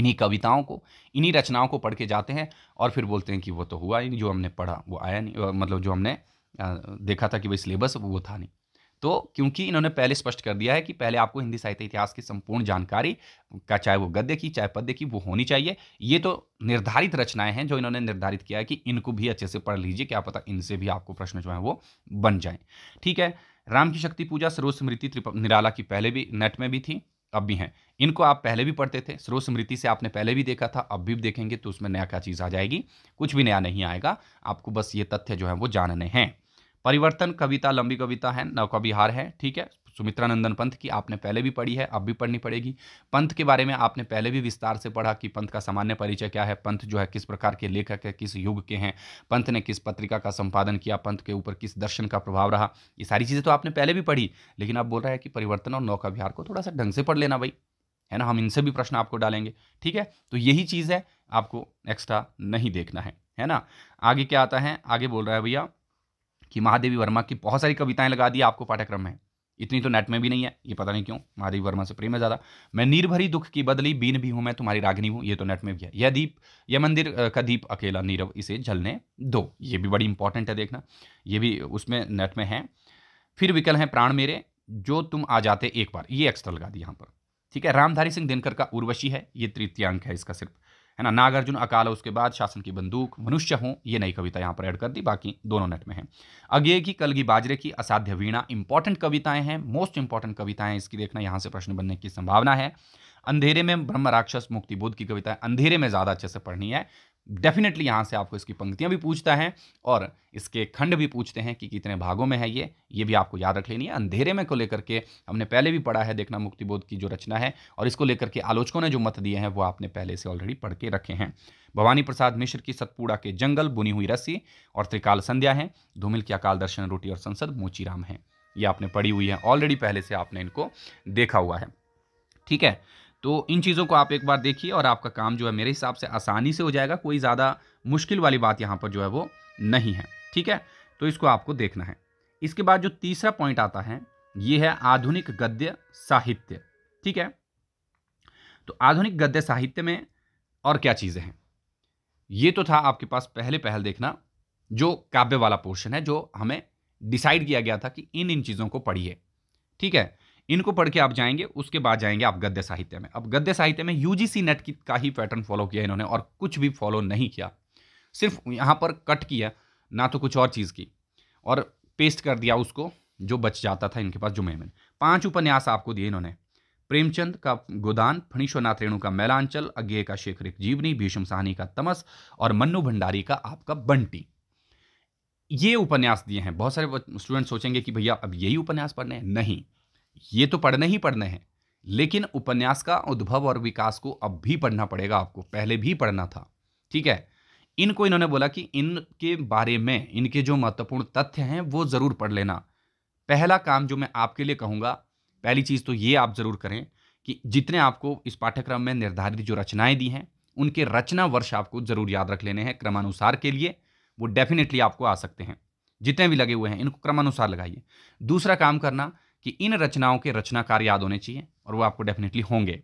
इन्हीं कविताओं को इन्हीं रचनाओं को पढ़ के जाते हैं और फिर बोलते हैं कि वो तो हुआ ही नहीं जो हमने पढ़ा वो आया नहीं मतलब जो हमने देखा था कि भाई सिलेबस वो था नहीं तो क्योंकि इन्होंने पहले स्पष्ट कर दिया है कि पहले आपको हिंदी साहित्य इतिहास की संपूर्ण जानकारी का चाहे वो गद्य की चाहे पद्य की वो होनी चाहिए ये तो निर्धारित रचनाएं हैं जो इन्होंने निर्धारित किया है कि इनको भी अच्छे से पढ़ लीजिए क्या पता इनसे भी आपको प्रश्न जो है वो बन जाए ठीक है राम की शक्ति पूजा सर्वस्मृति निराला की पहले भी नेट में भी थी अब भी हैं इनको आप पहले भी पढ़ते थे स्रोत स्मृति से आपने पहले भी देखा था अब भी देखेंगे तो उसमें नया क्या चीज़ आ जाएगी कुछ भी नया नहीं आएगा आपको बस ये तथ्य जो है वो जानने हैं परिवर्तन कविता लंबी कविता है नवकविहार है ठीक है सुमित्रानंदन पंथ की आपने पहले भी पढ़ी है अब भी पढ़नी पड़ेगी पंथ के बारे में आपने पहले भी विस्तार से पढ़ा कि पंथ का सामान्य परिचय क्या है पंथ जो है किस प्रकार के लेखक है किस युग के हैं पंथ ने किस पत्रिका का संपादन किया पंथ के ऊपर किस दर्शन का प्रभाव रहा ये सारी चीज़ें तो आपने पहले भी पढ़ी लेकिन आप बोल रहे हैं कि परिवर्तन और नौका विहार को थोड़ा सा ढंग से पढ़ लेना भाई है ना हम इनसे भी प्रश्न आपको डालेंगे ठीक है तो यही चीज़ है आपको एक्स्ट्रा नहीं देखना है है ना आगे क्या आता है आगे बोल रहा है भैया कि महादेवी वर्मा की बहुत सारी कविताएं लगा दी आपको पाठ्यक्रम में इतनी तो नेट में भी नहीं है ये पता नहीं क्यों महादेव वर्मा से प्रेम है ज़्यादा मैं नीरभरी दुख की बदली बीन भी हूँ मैं तुम्हारी रागनी हूँ ये तो नेट में भी है यह दीप यह मंदिर का दीप अकेला नीरव इसे जलने दो ये भी बड़ी इंपॉर्टेंट है देखना ये भी उसमें नेट में है फिर विकल हैं प्राण मेरे जो तुम आ जाते एक बार ये एक्स्ट्रा लगा दी यहाँ पर ठीक है रामधारी सिंह दिनकर का उर्वशी है ये तृतीयांक है इसका सिर्फ है ना नागार्जुन अकाल उसके बाद शासन की बंदूक मनुष्य हूँ ये नई कविता यहाँ पर ऐड कर दी बाकी दोनों नेट में है अगे की कलगी बाजरे की असाध्य वीणा इंपॉर्टेंट कविताएं हैं मोस्ट इंपॉर्टेंट कविताएं इसकी देखना यहाँ से प्रश्न बनने की संभावना है अंधेरे में ब्रह्म राक्षस मुक्ति बुद्ध की कविता अंधेरे में ज़्यादा अच्छे से पढ़नी है डेफिनेटली यहाँ से आपको इसकी पंक्तियाँ भी पूछता है और इसके खंड भी पूछते हैं कि कितने भागों में है ये ये भी आपको याद रख लेनी है अंधेरे में को लेकर के हमने पहले भी पढ़ा है देखना मुक्तिबोध की जो रचना है और इसको लेकर के आलोचकों ने जो मत दिए हैं वो आपने पहले से ऑलरेडी पढ़ के रखे हैं भवानी प्रसाद मिश्र की सतपुड़ा के जंगल बुनी हुई रस्सी और त्रिकाल संध्या है धूमिल की अकाल दर्शन रोटी और संसद मोची है ये आपने पढ़ी हुई है ऑलरेडी पहले से आपने इनको देखा हुआ है ठीक है तो इन चीज़ों को आप एक बार देखिए और आपका काम जो है मेरे हिसाब से आसानी से हो जाएगा कोई ज़्यादा मुश्किल वाली बात यहाँ पर जो है वो नहीं है ठीक है तो इसको आपको देखना है इसके बाद जो तीसरा पॉइंट आता है ये है आधुनिक गद्य साहित्य ठीक है तो आधुनिक गद्य साहित्य में और क्या चीज़ें हैं ये तो था आपके पास पहले पहल देखना जो काव्य वाला पोर्शन है जो हमें डिसाइड किया गया था कि इन इन चीज़ों को पढ़िए ठीक है इनको पढ़ के आप जाएंगे उसके बाद जाएंगे आप गद्य साहित्य में अब गद्य साहित्य में यूजीसी नेट की का ही पैटर्न फॉलो किया इन्होंने और कुछ भी फॉलो नहीं किया सिर्फ यहाँ पर कट किया ना तो कुछ और चीज़ की और पेस्ट कर दिया उसको जो बच जाता था इनके पास जुमे में पांच उपन्यास आपको दिए इन्होंने प्रेमचंद का गोदान फणीश्वरनाथ रेणु का मैलांचल अज्ञे का शेखर जीवनी भीषम साहनी का तमस और मन्नू भंडारी का आपका बंटी ये उपन्यास दिए हैं बहुत सारे स्टूडेंट सोचेंगे कि भैया अब यही उपन्यास पढ़ने हैं नहीं ये तो पढ़ने ही पढ़ने हैं लेकिन उपन्यास का उद्भव और विकास को अब भी पढ़ना पड़ेगा आपको पहले भी पढ़ना था ठीक है इनको इन्होंने बोला कि इनके बारे में इनके जो महत्वपूर्ण तथ्य हैं वो ज़रूर पढ़ लेना पहला काम जो मैं आपके लिए कहूँगा पहली चीज़ तो ये आप ज़रूर करें कि जितने आपको इस पाठ्यक्रम में निर्धारित जो रचनाएं दी हैं उनके रचना वर्ष आपको ज़रूर याद रख लेने हैं क्रमानुसार के लिए वो डेफिनेटली आपको आ सकते हैं जितने भी लगे हुए हैं इनको क्रमानुसार लगाइए दूसरा काम करना कि इन रचनाओं के रचनाकार याद होने चाहिए और वो आपको डेफिनेटली होंगे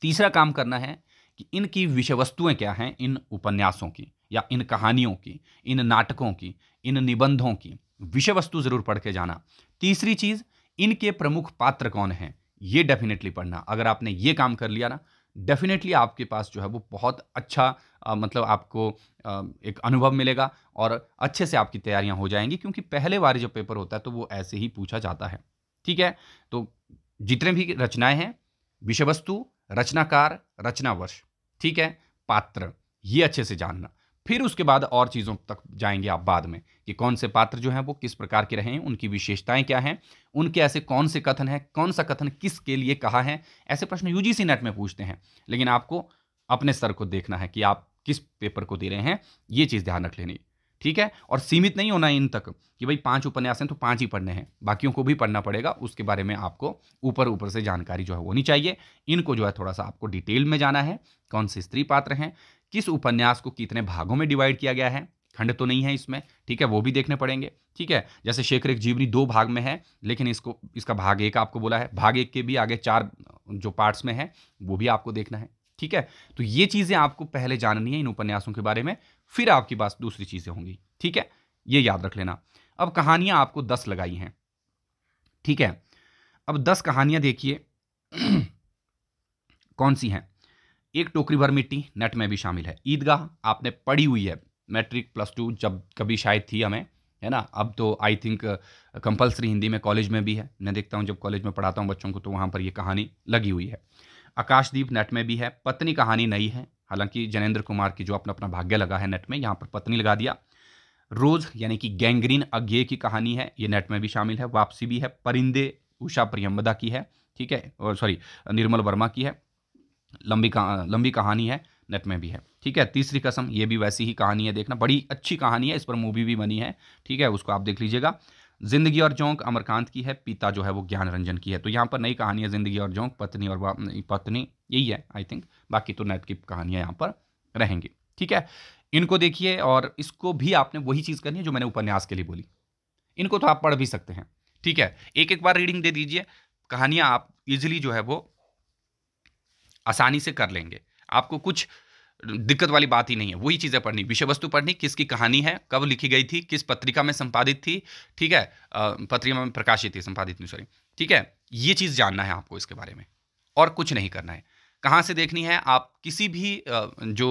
तीसरा काम करना है कि इनकी विषय वस्तुएं क्या हैं इन उपन्यासों की या इन कहानियों की इन नाटकों की इन निबंधों की विषय वस्तु जरूर पढ़ के जाना तीसरी चीज़ इनके प्रमुख पात्र कौन हैं ये डेफिनेटली पढ़ना अगर आपने ये काम कर लिया ना डेफिनेटली आपके पास जो है वो बहुत अच्छा मतलब आपको एक अनुभव मिलेगा और अच्छे से आपकी तैयारियां हो जाएंगी क्योंकि पहले बार जो पेपर होता है तो वो ऐसे ही पूछा जाता है ठीक है तो जितने भी रचनाएं हैं विषय वस्तु रचनाकार रचना वर्ष ठीक है पात्र ये अच्छे से जानना फिर उसके बाद और चीज़ों तक जाएंगे आप बाद में कि कौन से पात्र जो हैं वो किस प्रकार के रहे हैं उनकी विशेषताएं क्या हैं उनके ऐसे कौन से कथन हैं कौन सा कथन किसके लिए कहा है ऐसे प्रश्न यूजीसी नेट में पूछते हैं लेकिन आपको अपने स्तर को देखना है कि आप किस पेपर को दे रहे हैं ये चीज़ ध्यान रख लेनी ठीक है और सीमित नहीं होना इन तक कि भाई पांच उपन्यास हैं तो पांच ही पढ़ने हैं बाकियों को भी पढ़ना पड़ेगा उसके बारे में आपको ऊपर ऊपर से जानकारी जो है होनी चाहिए इनको जो है थोड़ा सा आपको डिटेल में जाना है कौन से स्त्री पात्र हैं किस उपन्यास को कितने भागों में डिवाइड किया गया है खंड तो नहीं है इसमें ठीक है वो भी देखने पड़ेंगे ठीक है जैसे शेखर एक जीवनी दो भाग में है लेकिन इसको इसका भाग एक आपको बोला है भाग एक के भी आगे चार जो पार्ट्स में है वो भी आपको देखना है ठीक है तो ये चीज़ें आपको पहले जाननी है इन उपन्यासों के बारे में फिर आपकी पास दूसरी चीज़ें होंगी ठीक है ये याद रख लेना अब कहानियां आपको दस लगाई हैं ठीक है अब दस कहानियां देखिए [clears throat] कौन सी हैं एक टोकरी भर मिट्टी नेट में भी शामिल है ईदगाह आपने पढ़ी हुई है मैट्रिक प्लस टू जब कभी शायद थी हमें है ना अब तो आई थिंक कंपलसरी हिंदी में कॉलेज में भी है मैं देखता हूँ जब कॉलेज में पढ़ाता हूँ बच्चों को तो वहाँ पर ये कहानी लगी हुई है आकाशदीप नेट में भी है पत्नी कहानी नहीं है हालांकि जनेन्द्र कुमार की जो अपना अपना भाग्य लगा है नेट में यहाँ पर पत्नी लगा दिया रोज़ यानी कि गैंग्रीन अज्ञे की कहानी है ये नेट में भी शामिल है वापसी भी है परिंदे उषा प्रियम्बदा की है ठीक है और सॉरी निर्मल वर्मा की है लंबी कहा लंबी कहानी है नेट में भी है ठीक है तीसरी कसम ये भी वैसी ही कहानी है देखना बड़ी अच्छी कहानी है इस पर मूवी भी बनी है ठीक है उसको आप देख लीजिएगा जिंदगी और जोंक अमरकांत की है पिता जो है वो ज्ञान रंजन की है तो यहाँ पर नई कहानी है जिंदगी और जोंक पत्नी और पत्नी यही है आई थिंक बाकी तो नेट की कहानियाँ यहाँ पर रहेंगी ठीक है इनको देखिए और इसको भी आपने वही चीज़ करनी है जो मैंने उपन्यास के लिए बोली इनको तो आप पढ़ भी सकते हैं ठीक है एक एक बार रीडिंग दे दीजिए कहानियाँ आप इजिली जो है वो आसानी से कर लेंगे आपको कुछ दिक्कत वाली बात ही नहीं है वही चीज़ें पढ़नी विषय वस्तु पढ़नी किसकी कहानी है कब लिखी गई थी किस पत्रिका में संपादित थी ठीक है पत्रिका में प्रकाशित थी संपादित नहीं सॉरी ठीक है ये चीज़ जानना है आपको इसके बारे में और कुछ नहीं करना है कहाँ से देखनी है आप किसी भी जो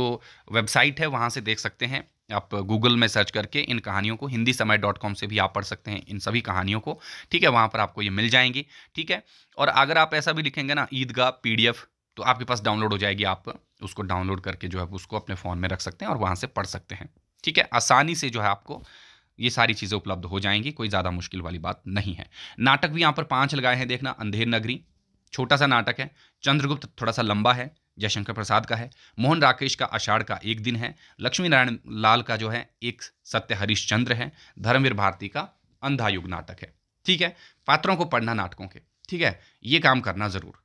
वेबसाइट है वहाँ से देख सकते हैं आप गूगल में सर्च करके इन कहानियों को हिंदी समय डॉट कॉम से भी आप पढ़ सकते हैं इन सभी कहानियों को ठीक है वहाँ पर आपको ये मिल जाएंगी ठीक है और अगर आप ऐसा भी लिखेंगे ना ईदगाह पी डी एफ तो आपके पास डाउनलोड हो जाएगी आप उसको डाउनलोड करके जो है उसको अपने फ़ोन में रख सकते हैं और वहाँ से पढ़ सकते हैं ठीक है आसानी से जो है आपको ये सारी चीज़ें उपलब्ध हो जाएंगी कोई ज़्यादा मुश्किल वाली बात नहीं है नाटक भी यहाँ पर पाँच लगाए हैं देखना अंधेर नगरी छोटा सा नाटक है चंद्रगुप्त थोड़ा सा लंबा है जयशंकर प्रसाद का है मोहन राकेश का आषाढ़ का एक दिन है लक्ष्मी नारायण लाल का जो है एक सत्य हरिश्चंद्र है धर्मवीर भारती का अंधा युग नाटक है ठीक है पात्रों को पढ़ना नाटकों के ठीक है ये काम करना ज़रूर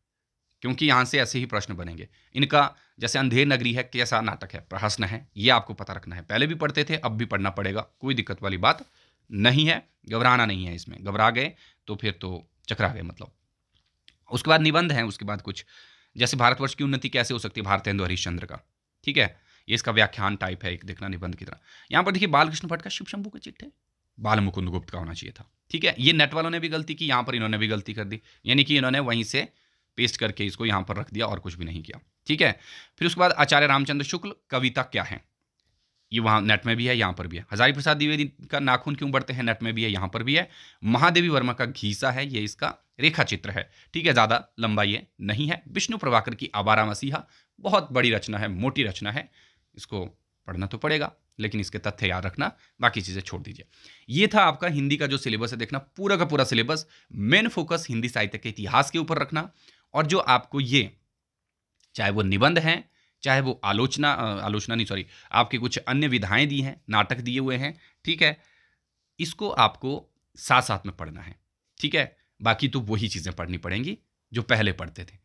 क्योंकि यहाँ से ऐसे ही प्रश्न बनेंगे इनका जैसे अंधेर नगरी है कैसा नाटक है प्रहसन है ये आपको पता रखना है पहले भी पढ़ते थे अब भी पढ़ना पड़ेगा कोई दिक्कत वाली बात नहीं है घबराना नहीं है इसमें घबरा गए तो फिर तो चकरा गए मतलब उसके बाद निबंध है उसके बाद कुछ जैसे भारतवर्ष की उन्नति कैसे हो सकती है भारत हिंदू हरिश्चंद्र का ठीक है ये इसका व्याख्यान टाइप है एक देखना निबंध की तरह यहाँ पर देखिए बालकृष्ण भट्ट का शिव शंभू का चिट्ठे बाल मुकुंद गुप्त का होना चाहिए था ठीक है ये नेट वालों ने भी गलती की यहाँ पर इन्होंने भी गलती कर दी यानी कि इन्होंने वहीं से पेस्ट करके इसको यहाँ पर रख दिया और कुछ भी नहीं किया ठीक है फिर उसके बाद आचार्य रामचंद्र शुक्ल कविता क्या है ये वहाँ नेट में भी है यहाँ पर भी है हजारी प्रसाद द्विवेदी का नाखून क्यों बढ़ते हैं नेट में भी है यहाँ पर भी है महादेवी वर्मा का घीसा है ये इसका रेखा चित्र है ठीक है ज़्यादा लंबा ये नहीं है विष्णु प्रभाकर की आवारा मसीहा बहुत बड़ी रचना है मोटी रचना है इसको पढ़ना तो पड़ेगा लेकिन इसके तथ्य याद रखना बाकी चीज़ें छोड़ दीजिए ये था आपका हिंदी का जो सिलेबस है देखना पूरा का पूरा सिलेबस मेन फोकस हिंदी साहित्य के इतिहास के ऊपर रखना और जो आपको ये चाहे वो निबंध हैं चाहे वो आलोचना आलोचना नहीं सॉरी आपके कुछ अन्य विधाएं दी हैं नाटक दिए हुए हैं ठीक है इसको आपको साथ साथ में पढ़ना है ठीक है बाकी तो वही चीज़ें पढ़नी पड़ेंगी जो पहले पढ़ते थे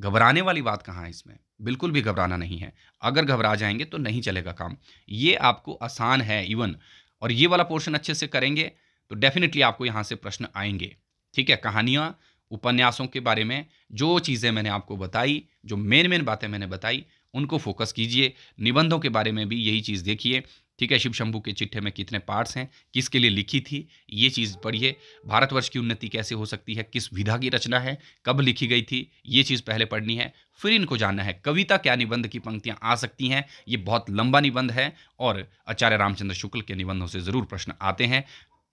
घबराने वाली बात कहाँ है इसमें बिल्कुल भी घबराना नहीं है अगर घबरा जाएंगे तो नहीं चलेगा काम ये आपको आसान है इवन और ये वाला पोर्शन अच्छे से करेंगे तो डेफिनेटली आपको यहाँ से प्रश्न आएंगे ठीक है कहानियाँ उपन्यासों के बारे में जो चीज़ें मैंने आपको बताई जो मेन मेन बातें मैंने बताई उनको फोकस कीजिए निबंधों के बारे में भी यही चीज़ देखिए ठीक है शिव शंभू के चिट्ठे में कितने पार्ट्स हैं किसके लिए लिखी थी ये चीज़ पढ़िए भारतवर्ष की उन्नति कैसे हो सकती है किस विधा की रचना है कब लिखी गई थी ये चीज़ पहले पढ़नी है फिर इनको जानना है कविता क्या निबंध की पंक्तियाँ आ सकती हैं ये बहुत लंबा निबंध है और आचार्य रामचंद्र शुक्ल के निबंधों से ज़रूर प्रश्न आते हैं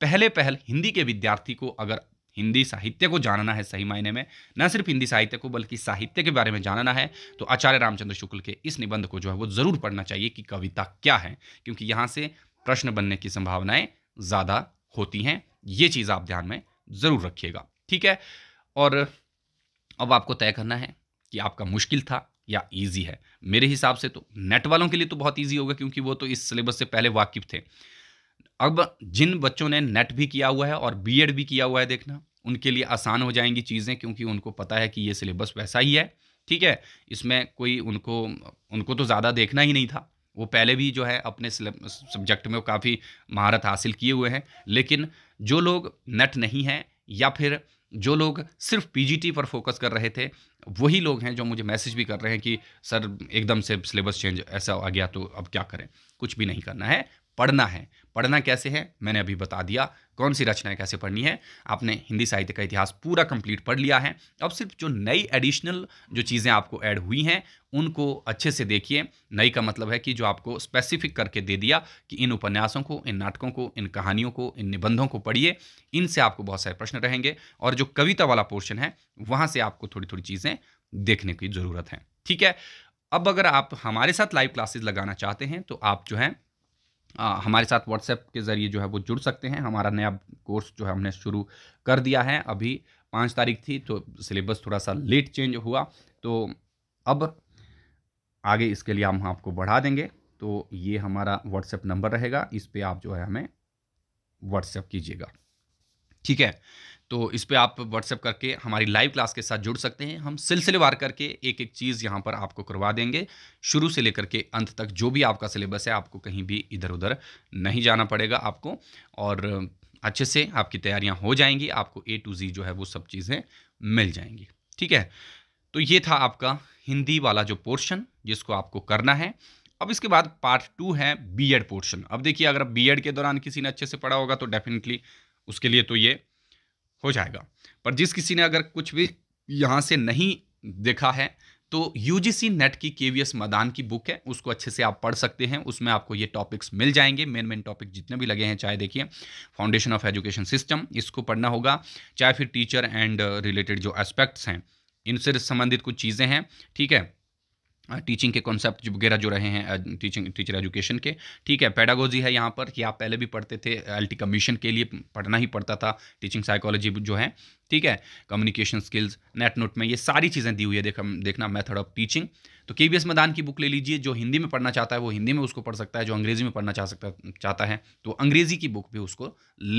पहले पहल हिंदी के विद्यार्थी को अगर हिंदी साहित्य को जानना है सही मायने में न सिर्फ हिंदी साहित्य को बल्कि साहित्य के बारे में जानना है तो आचार्य रामचंद्र शुक्ल के इस निबंध को जो है वो ज़रूर पढ़ना चाहिए कि कविता क्या है क्योंकि यहाँ से प्रश्न बनने की संभावनाएं ज़्यादा होती हैं ये चीज़ आप ध्यान में ज़रूर रखिएगा ठीक है और अब आपको तय करना है कि आपका मुश्किल था या इजी है मेरे हिसाब से तो नेट वालों के लिए तो बहुत इजी होगा क्योंकि वो तो इस सिलेबस से पहले वाकिफ थे अब जिन बच्चों ने नेट भी किया हुआ है और बीएड भी किया हुआ है देखना उनके लिए आसान हो जाएंगी चीज़ें क्योंकि उनको पता है कि ये सिलेबस वैसा ही है ठीक है इसमें कोई उनको उनको तो ज़्यादा देखना ही नहीं था वो पहले भी जो है अपने सब्जेक्ट में काफ़ी महारत हासिल किए हुए हैं लेकिन जो लोग नेट नहीं हैं या फिर जो लोग सिर्फ पीजीटी पर फोकस कर रहे थे वही लोग हैं जो मुझे मैसेज भी कर रहे हैं कि सर एकदम से सिलेबस चेंज ऐसा आ गया तो अब क्या करें कुछ भी नहीं करना है पढ़ना है पढ़ना कैसे है मैंने अभी बता दिया कौन सी रचनाएं कैसे पढ़नी है आपने हिंदी साहित्य का इतिहास पूरा कंप्लीट पढ़ लिया है अब सिर्फ जो नई एडिशनल जो चीज़ें आपको ऐड हुई हैं उनको अच्छे से देखिए नई का मतलब है कि जो आपको स्पेसिफिक करके दे दिया कि इन उपन्यासों को इन नाटकों को इन कहानियों को इन निबंधों को पढ़िए इनसे आपको बहुत सारे प्रश्न रहेंगे और जो कविता वाला पोर्शन है वहाँ से आपको थोड़ी थोड़ी चीज़ें देखने की ज़रूरत है ठीक है अब अगर आप हमारे साथ लाइव क्लासेस लगाना चाहते हैं तो आप जो हैं आ, हमारे साथ व्हाट्सएप के ज़रिए जो है वो जुड़ सकते हैं हमारा नया कोर्स जो है हमने शुरू कर दिया है अभी पाँच तारीख थी तो सिलेबस थोड़ा सा लेट चेंज हुआ तो अब आगे इसके लिए हम आपको बढ़ा देंगे तो ये हमारा व्हाट्सएप नंबर रहेगा इस पर आप जो है हमें व्हाट्सएप कीजिएगा ठीक है तो इस पर आप व्हाट्सएप करके हमारी लाइव क्लास के साथ जुड़ सकते हैं हम सिलसिलेवार करके एक एक चीज़ यहाँ पर आपको करवा देंगे शुरू से लेकर के अंत तक जो भी आपका सिलेबस है आपको कहीं भी इधर उधर नहीं जाना पड़ेगा आपको और अच्छे से आपकी तैयारियाँ हो जाएंगी आपको ए टू जी जो है वो सब चीज़ें मिल जाएंगी ठीक है तो ये था आपका हिंदी वाला जो पोर्शन जिसको आपको करना है अब इसके बाद पार्ट टू है बीएड पोर्शन अब देखिए अगर बी एड के दौरान किसी ने अच्छे से पढ़ा होगा तो डेफिनेटली उसके लिए तो ये हो जाएगा पर जिस किसी ने अगर कुछ भी यहाँ से नहीं देखा है तो यू जी सी नेट की के वी एस मदान की बुक है उसको अच्छे से आप पढ़ सकते हैं उसमें आपको ये टॉपिक्स मिल जाएंगे मेन मेन टॉपिक जितने भी लगे हैं चाहे देखिए फाउंडेशन ऑफ एजुकेशन सिस्टम इसको पढ़ना होगा चाहे फिर टीचर एंड रिलेटेड जो एस्पेक्ट्स हैं इनसे संबंधित कुछ चीज़ें हैं ठीक है टीचिंग के कॉन्सेप्ट वगैरह जो रहे हैं टीचिंग टीचर एजुकेशन के ठीक है पैडागोजी है यहाँ पर कि आप पहले भी पढ़ते थे एल कमीशन के लिए पढ़ना ही पड़ता था टीचिंग साइकोलॉजी जो है ठीक है कम्युनिकेशन स्किल्स नेट नोट में ये सारी चीज़ें दी हुई है देख, देखना मैथड ऑफ टीचिंग तो के मैदान की बुक ले लीजिए जो हिंदी में पढ़ना चाहता है वो हिंदी में उसको पढ़ सकता है जो अंग्रेजी में पढ़ना चाह सकता चाहता है तो अंग्रेजी की बुक भी उसको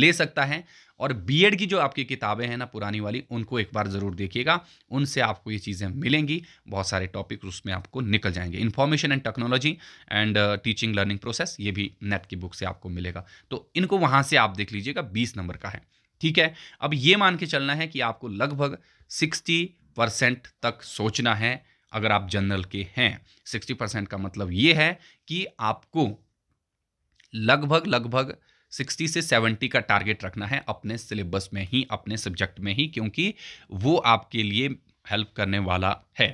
ले सकता है और बीएड की जो आपकी किताबें हैं ना पुरानी वाली उनको एक बार ज़रूर देखिएगा उनसे आपको ये चीज़ें मिलेंगी बहुत सारे टॉपिक उसमें आपको निकल जाएंगे information and technology and teaching learning process ये भी नेट की बुक से आपको मिलेगा तो इनको वहाँ से आप देख लीजिएगा बीस नंबर का है ठीक है अब ये मान के चलना है कि आपको लगभग सिक्सटी परसेंट तक सोचना है अगर आप जनरल के हैं सिक्सटी परसेंट का मतलब ये है कि आपको लगभग लगभग सिक्सटी से सेवेंटी का टारगेट रखना है अपने सिलेबस में ही अपने सब्जेक्ट में ही क्योंकि वो आपके लिए हेल्प करने वाला है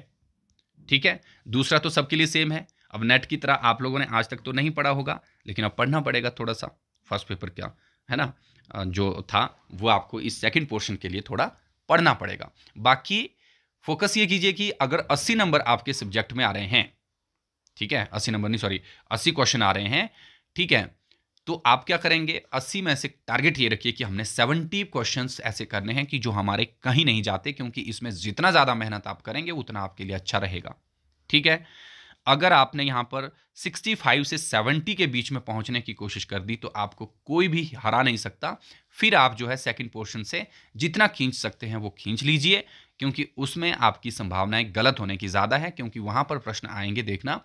ठीक है दूसरा तो सबके लिए सेम है अब नेट की तरह आप लोगों ने आज तक तो नहीं पढ़ा होगा लेकिन अब पढ़ना पड़ेगा थोड़ा सा फर्स्ट पेपर क्या है ना जो था वो आपको इस सेकंड पोर्शन के लिए थोड़ा पढ़ना पड़ेगा बाकी फोकस ये कीजिए कि अगर 80 नंबर आपके सब्जेक्ट में आ रहे हैं ठीक है 80 नंबर नहीं सॉरी 80 क्वेश्चन आ रहे हैं ठीक है तो आप क्या करेंगे 80 में से टारगेट ये रखिए कि हमने 70 क्वेश्चंस ऐसे करने हैं कि जो हमारे कहीं नहीं जाते क्योंकि इसमें जितना ज़्यादा मेहनत आप करेंगे उतना आपके लिए अच्छा रहेगा ठीक है अगर आपने यहाँ पर 65 से 70 के बीच में पहुँचने की कोशिश कर दी तो आपको कोई भी हरा नहीं सकता फिर आप जो है सेकंड पोर्शन से जितना खींच सकते हैं वो खींच लीजिए क्योंकि उसमें आपकी संभावनाएं गलत होने की ज़्यादा है क्योंकि वहाँ पर प्रश्न आएंगे देखना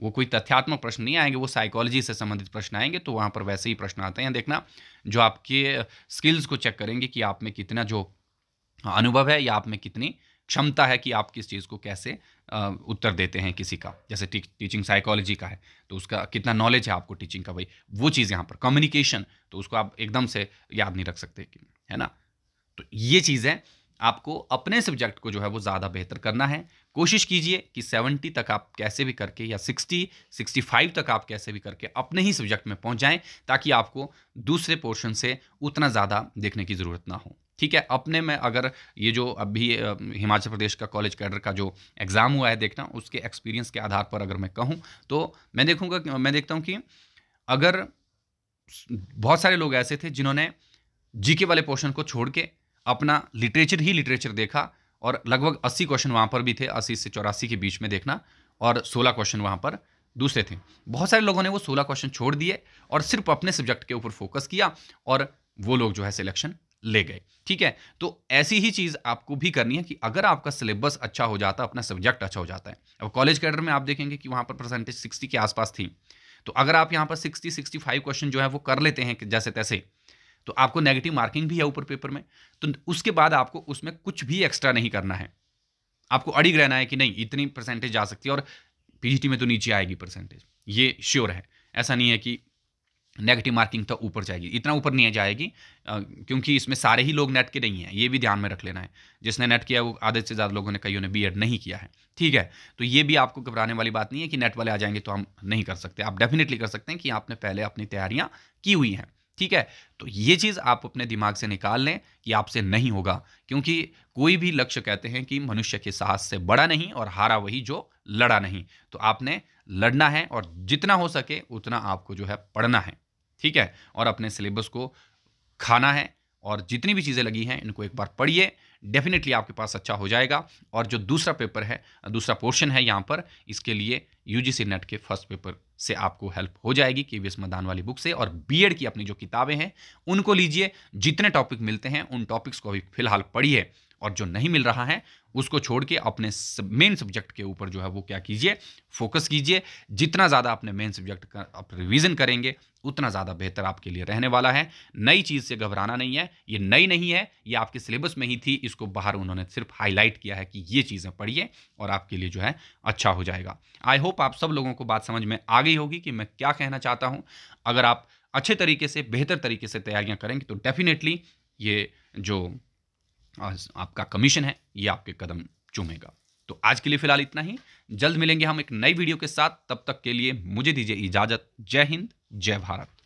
वो कोई तथ्यात्मक प्रश्न नहीं आएंगे वो साइकोलॉजी से संबंधित प्रश्न आएंगे तो वहाँ पर वैसे ही प्रश्न आते हैं देखना जो आपके स्किल्स को चेक करेंगे कि आप में कितना जो अनुभव है या आप में कितनी क्षमता है कि आप किस चीज़ को कैसे उत्तर देते हैं किसी का जैसे टी, टीचिंग साइकोलॉजी का है तो उसका कितना नॉलेज है आपको टीचिंग का वही वो चीज़ यहाँ पर कम्युनिकेशन तो उसको आप एकदम से याद नहीं रख सकते कि है ना तो ये चीज़ें आपको अपने सब्जेक्ट को जो है वो ज़्यादा बेहतर करना है कोशिश कीजिए कि सेवेंटी तक आप कैसे भी करके या सिक्सटी सिक्सटी फाइव तक आप कैसे भी करके अपने ही सब्जेक्ट में पहुँच जाएँ ताकि आपको दूसरे पोर्शन से उतना ज़्यादा देखने की ज़रूरत ना हो ठीक है अपने में अगर ये जो अभी हिमाचल प्रदेश का कॉलेज कैडर का जो एग्ज़ाम हुआ है देखना उसके एक्सपीरियंस के आधार पर अगर मैं कहूँ तो मैं देखूँगा मैं देखता हूँ कि अगर बहुत सारे लोग ऐसे थे जिन्होंने जीके वाले पोर्शन को छोड़ के अपना लिटरेचर ही लिटरेचर देखा और लगभग अस्सी क्वेश्चन वहाँ पर भी थे अस्सी से चौरासी के बीच में देखना और सोलह क्वेश्चन वहाँ पर दूसरे थे बहुत सारे लोगों ने वो सोलह क्वेश्चन छोड़ दिए और सिर्फ अपने सब्जेक्ट के ऊपर फोकस किया और वो लोग जो है सिलेक्शन ले गए ठीक है तो ऐसी ही चीज़ आपको भी करनी है कि अगर आपका सिलेबस अच्छा हो जाता अपना सब्जेक्ट अच्छा हो जाता है अब कॉलेज कैडर में आप देखेंगे कि वहां पर परसेंटेज सिक्सटी के आसपास थी तो अगर आप यहां पर सिक्सटी सिक्सटी फाइव क्वेश्चन जो है वो कर लेते हैं जैसे तैसे तो आपको नेगेटिव मार्किंग भी है ऊपर पेपर में तो उसके बाद आपको उसमें कुछ भी एक्स्ट्रा नहीं करना है आपको अड़िग रहना है कि नहीं इतनी परसेंटेज जा सकती है और पीजीटी में तो नीचे आएगी परसेंटेज ये श्योर है ऐसा नहीं है कि नेगेटिव मार्किंग तो ऊपर जाएगी इतना ऊपर नहीं जाएगी क्योंकि इसमें सारे ही लोग नेट के नहीं हैं ये भी ध्यान में रख लेना है जिसने नेट किया वो आधे से ज़्यादा लोगों ने कईयों ने बी नहीं किया है ठीक है तो ये भी आपको घबराने वाली बात नहीं है कि नेट वाले आ जाएंगे तो हम नहीं कर सकते आप डेफिनेटली कर सकते हैं कि आपने पहले अपनी तैयारियाँ की हुई हैं ठीक है तो ये चीज़ आप अपने दिमाग से निकाल लें कि आपसे नहीं होगा क्योंकि कोई भी लक्ष्य कहते हैं कि मनुष्य के साहस से बड़ा नहीं और हारा वही जो लड़ा नहीं तो आपने लड़ना है और जितना हो सके उतना आपको जो है पढ़ना है ठीक है और अपने सिलेबस को खाना है और जितनी भी चीज़ें लगी हैं इनको एक बार पढ़िए डेफिनेटली आपके पास अच्छा हो जाएगा और जो दूसरा पेपर है दूसरा पोर्शन है यहाँ पर इसके लिए यूजीसी नेट के फर्स्ट पेपर से आपको हेल्प हो जाएगी के वी मदान वाली बुक से और बी की अपनी जो किताबें हैं उनको लीजिए जितने टॉपिक मिलते हैं उन टॉपिक्स को अभी फिलहाल पढ़िए और जो नहीं मिल रहा है उसको छोड़ के अपने मेन सब्जेक्ट के ऊपर जो है वो क्या कीजिए फोकस कीजिए जितना ज़्यादा अपने मेन सब्जेक्ट का आप रिविज़न करेंगे उतना ज़्यादा बेहतर आपके लिए रहने वाला है नई चीज़ से घबराना नहीं है ये नई नहीं है ये आपके सिलेबस में ही थी इसको बाहर उन्होंने सिर्फ हाईलाइट किया है कि ये चीज़ें पढ़िए और आपके लिए जो है अच्छा हो जाएगा आई होप आप सब लोगों को बात समझ में आ गई होगी कि मैं क्या कहना चाहता हूँ अगर आप अच्छे तरीके से बेहतर तरीके से तैयारियाँ करेंगे तो डेफिनेटली ये जो आपका कमीशन है ये आपके कदम चूमेगा तो आज के लिए फिलहाल इतना ही जल्द मिलेंगे हम एक नई वीडियो के साथ तब तक के लिए मुझे दीजिए इजाजत जय हिंद जय भारत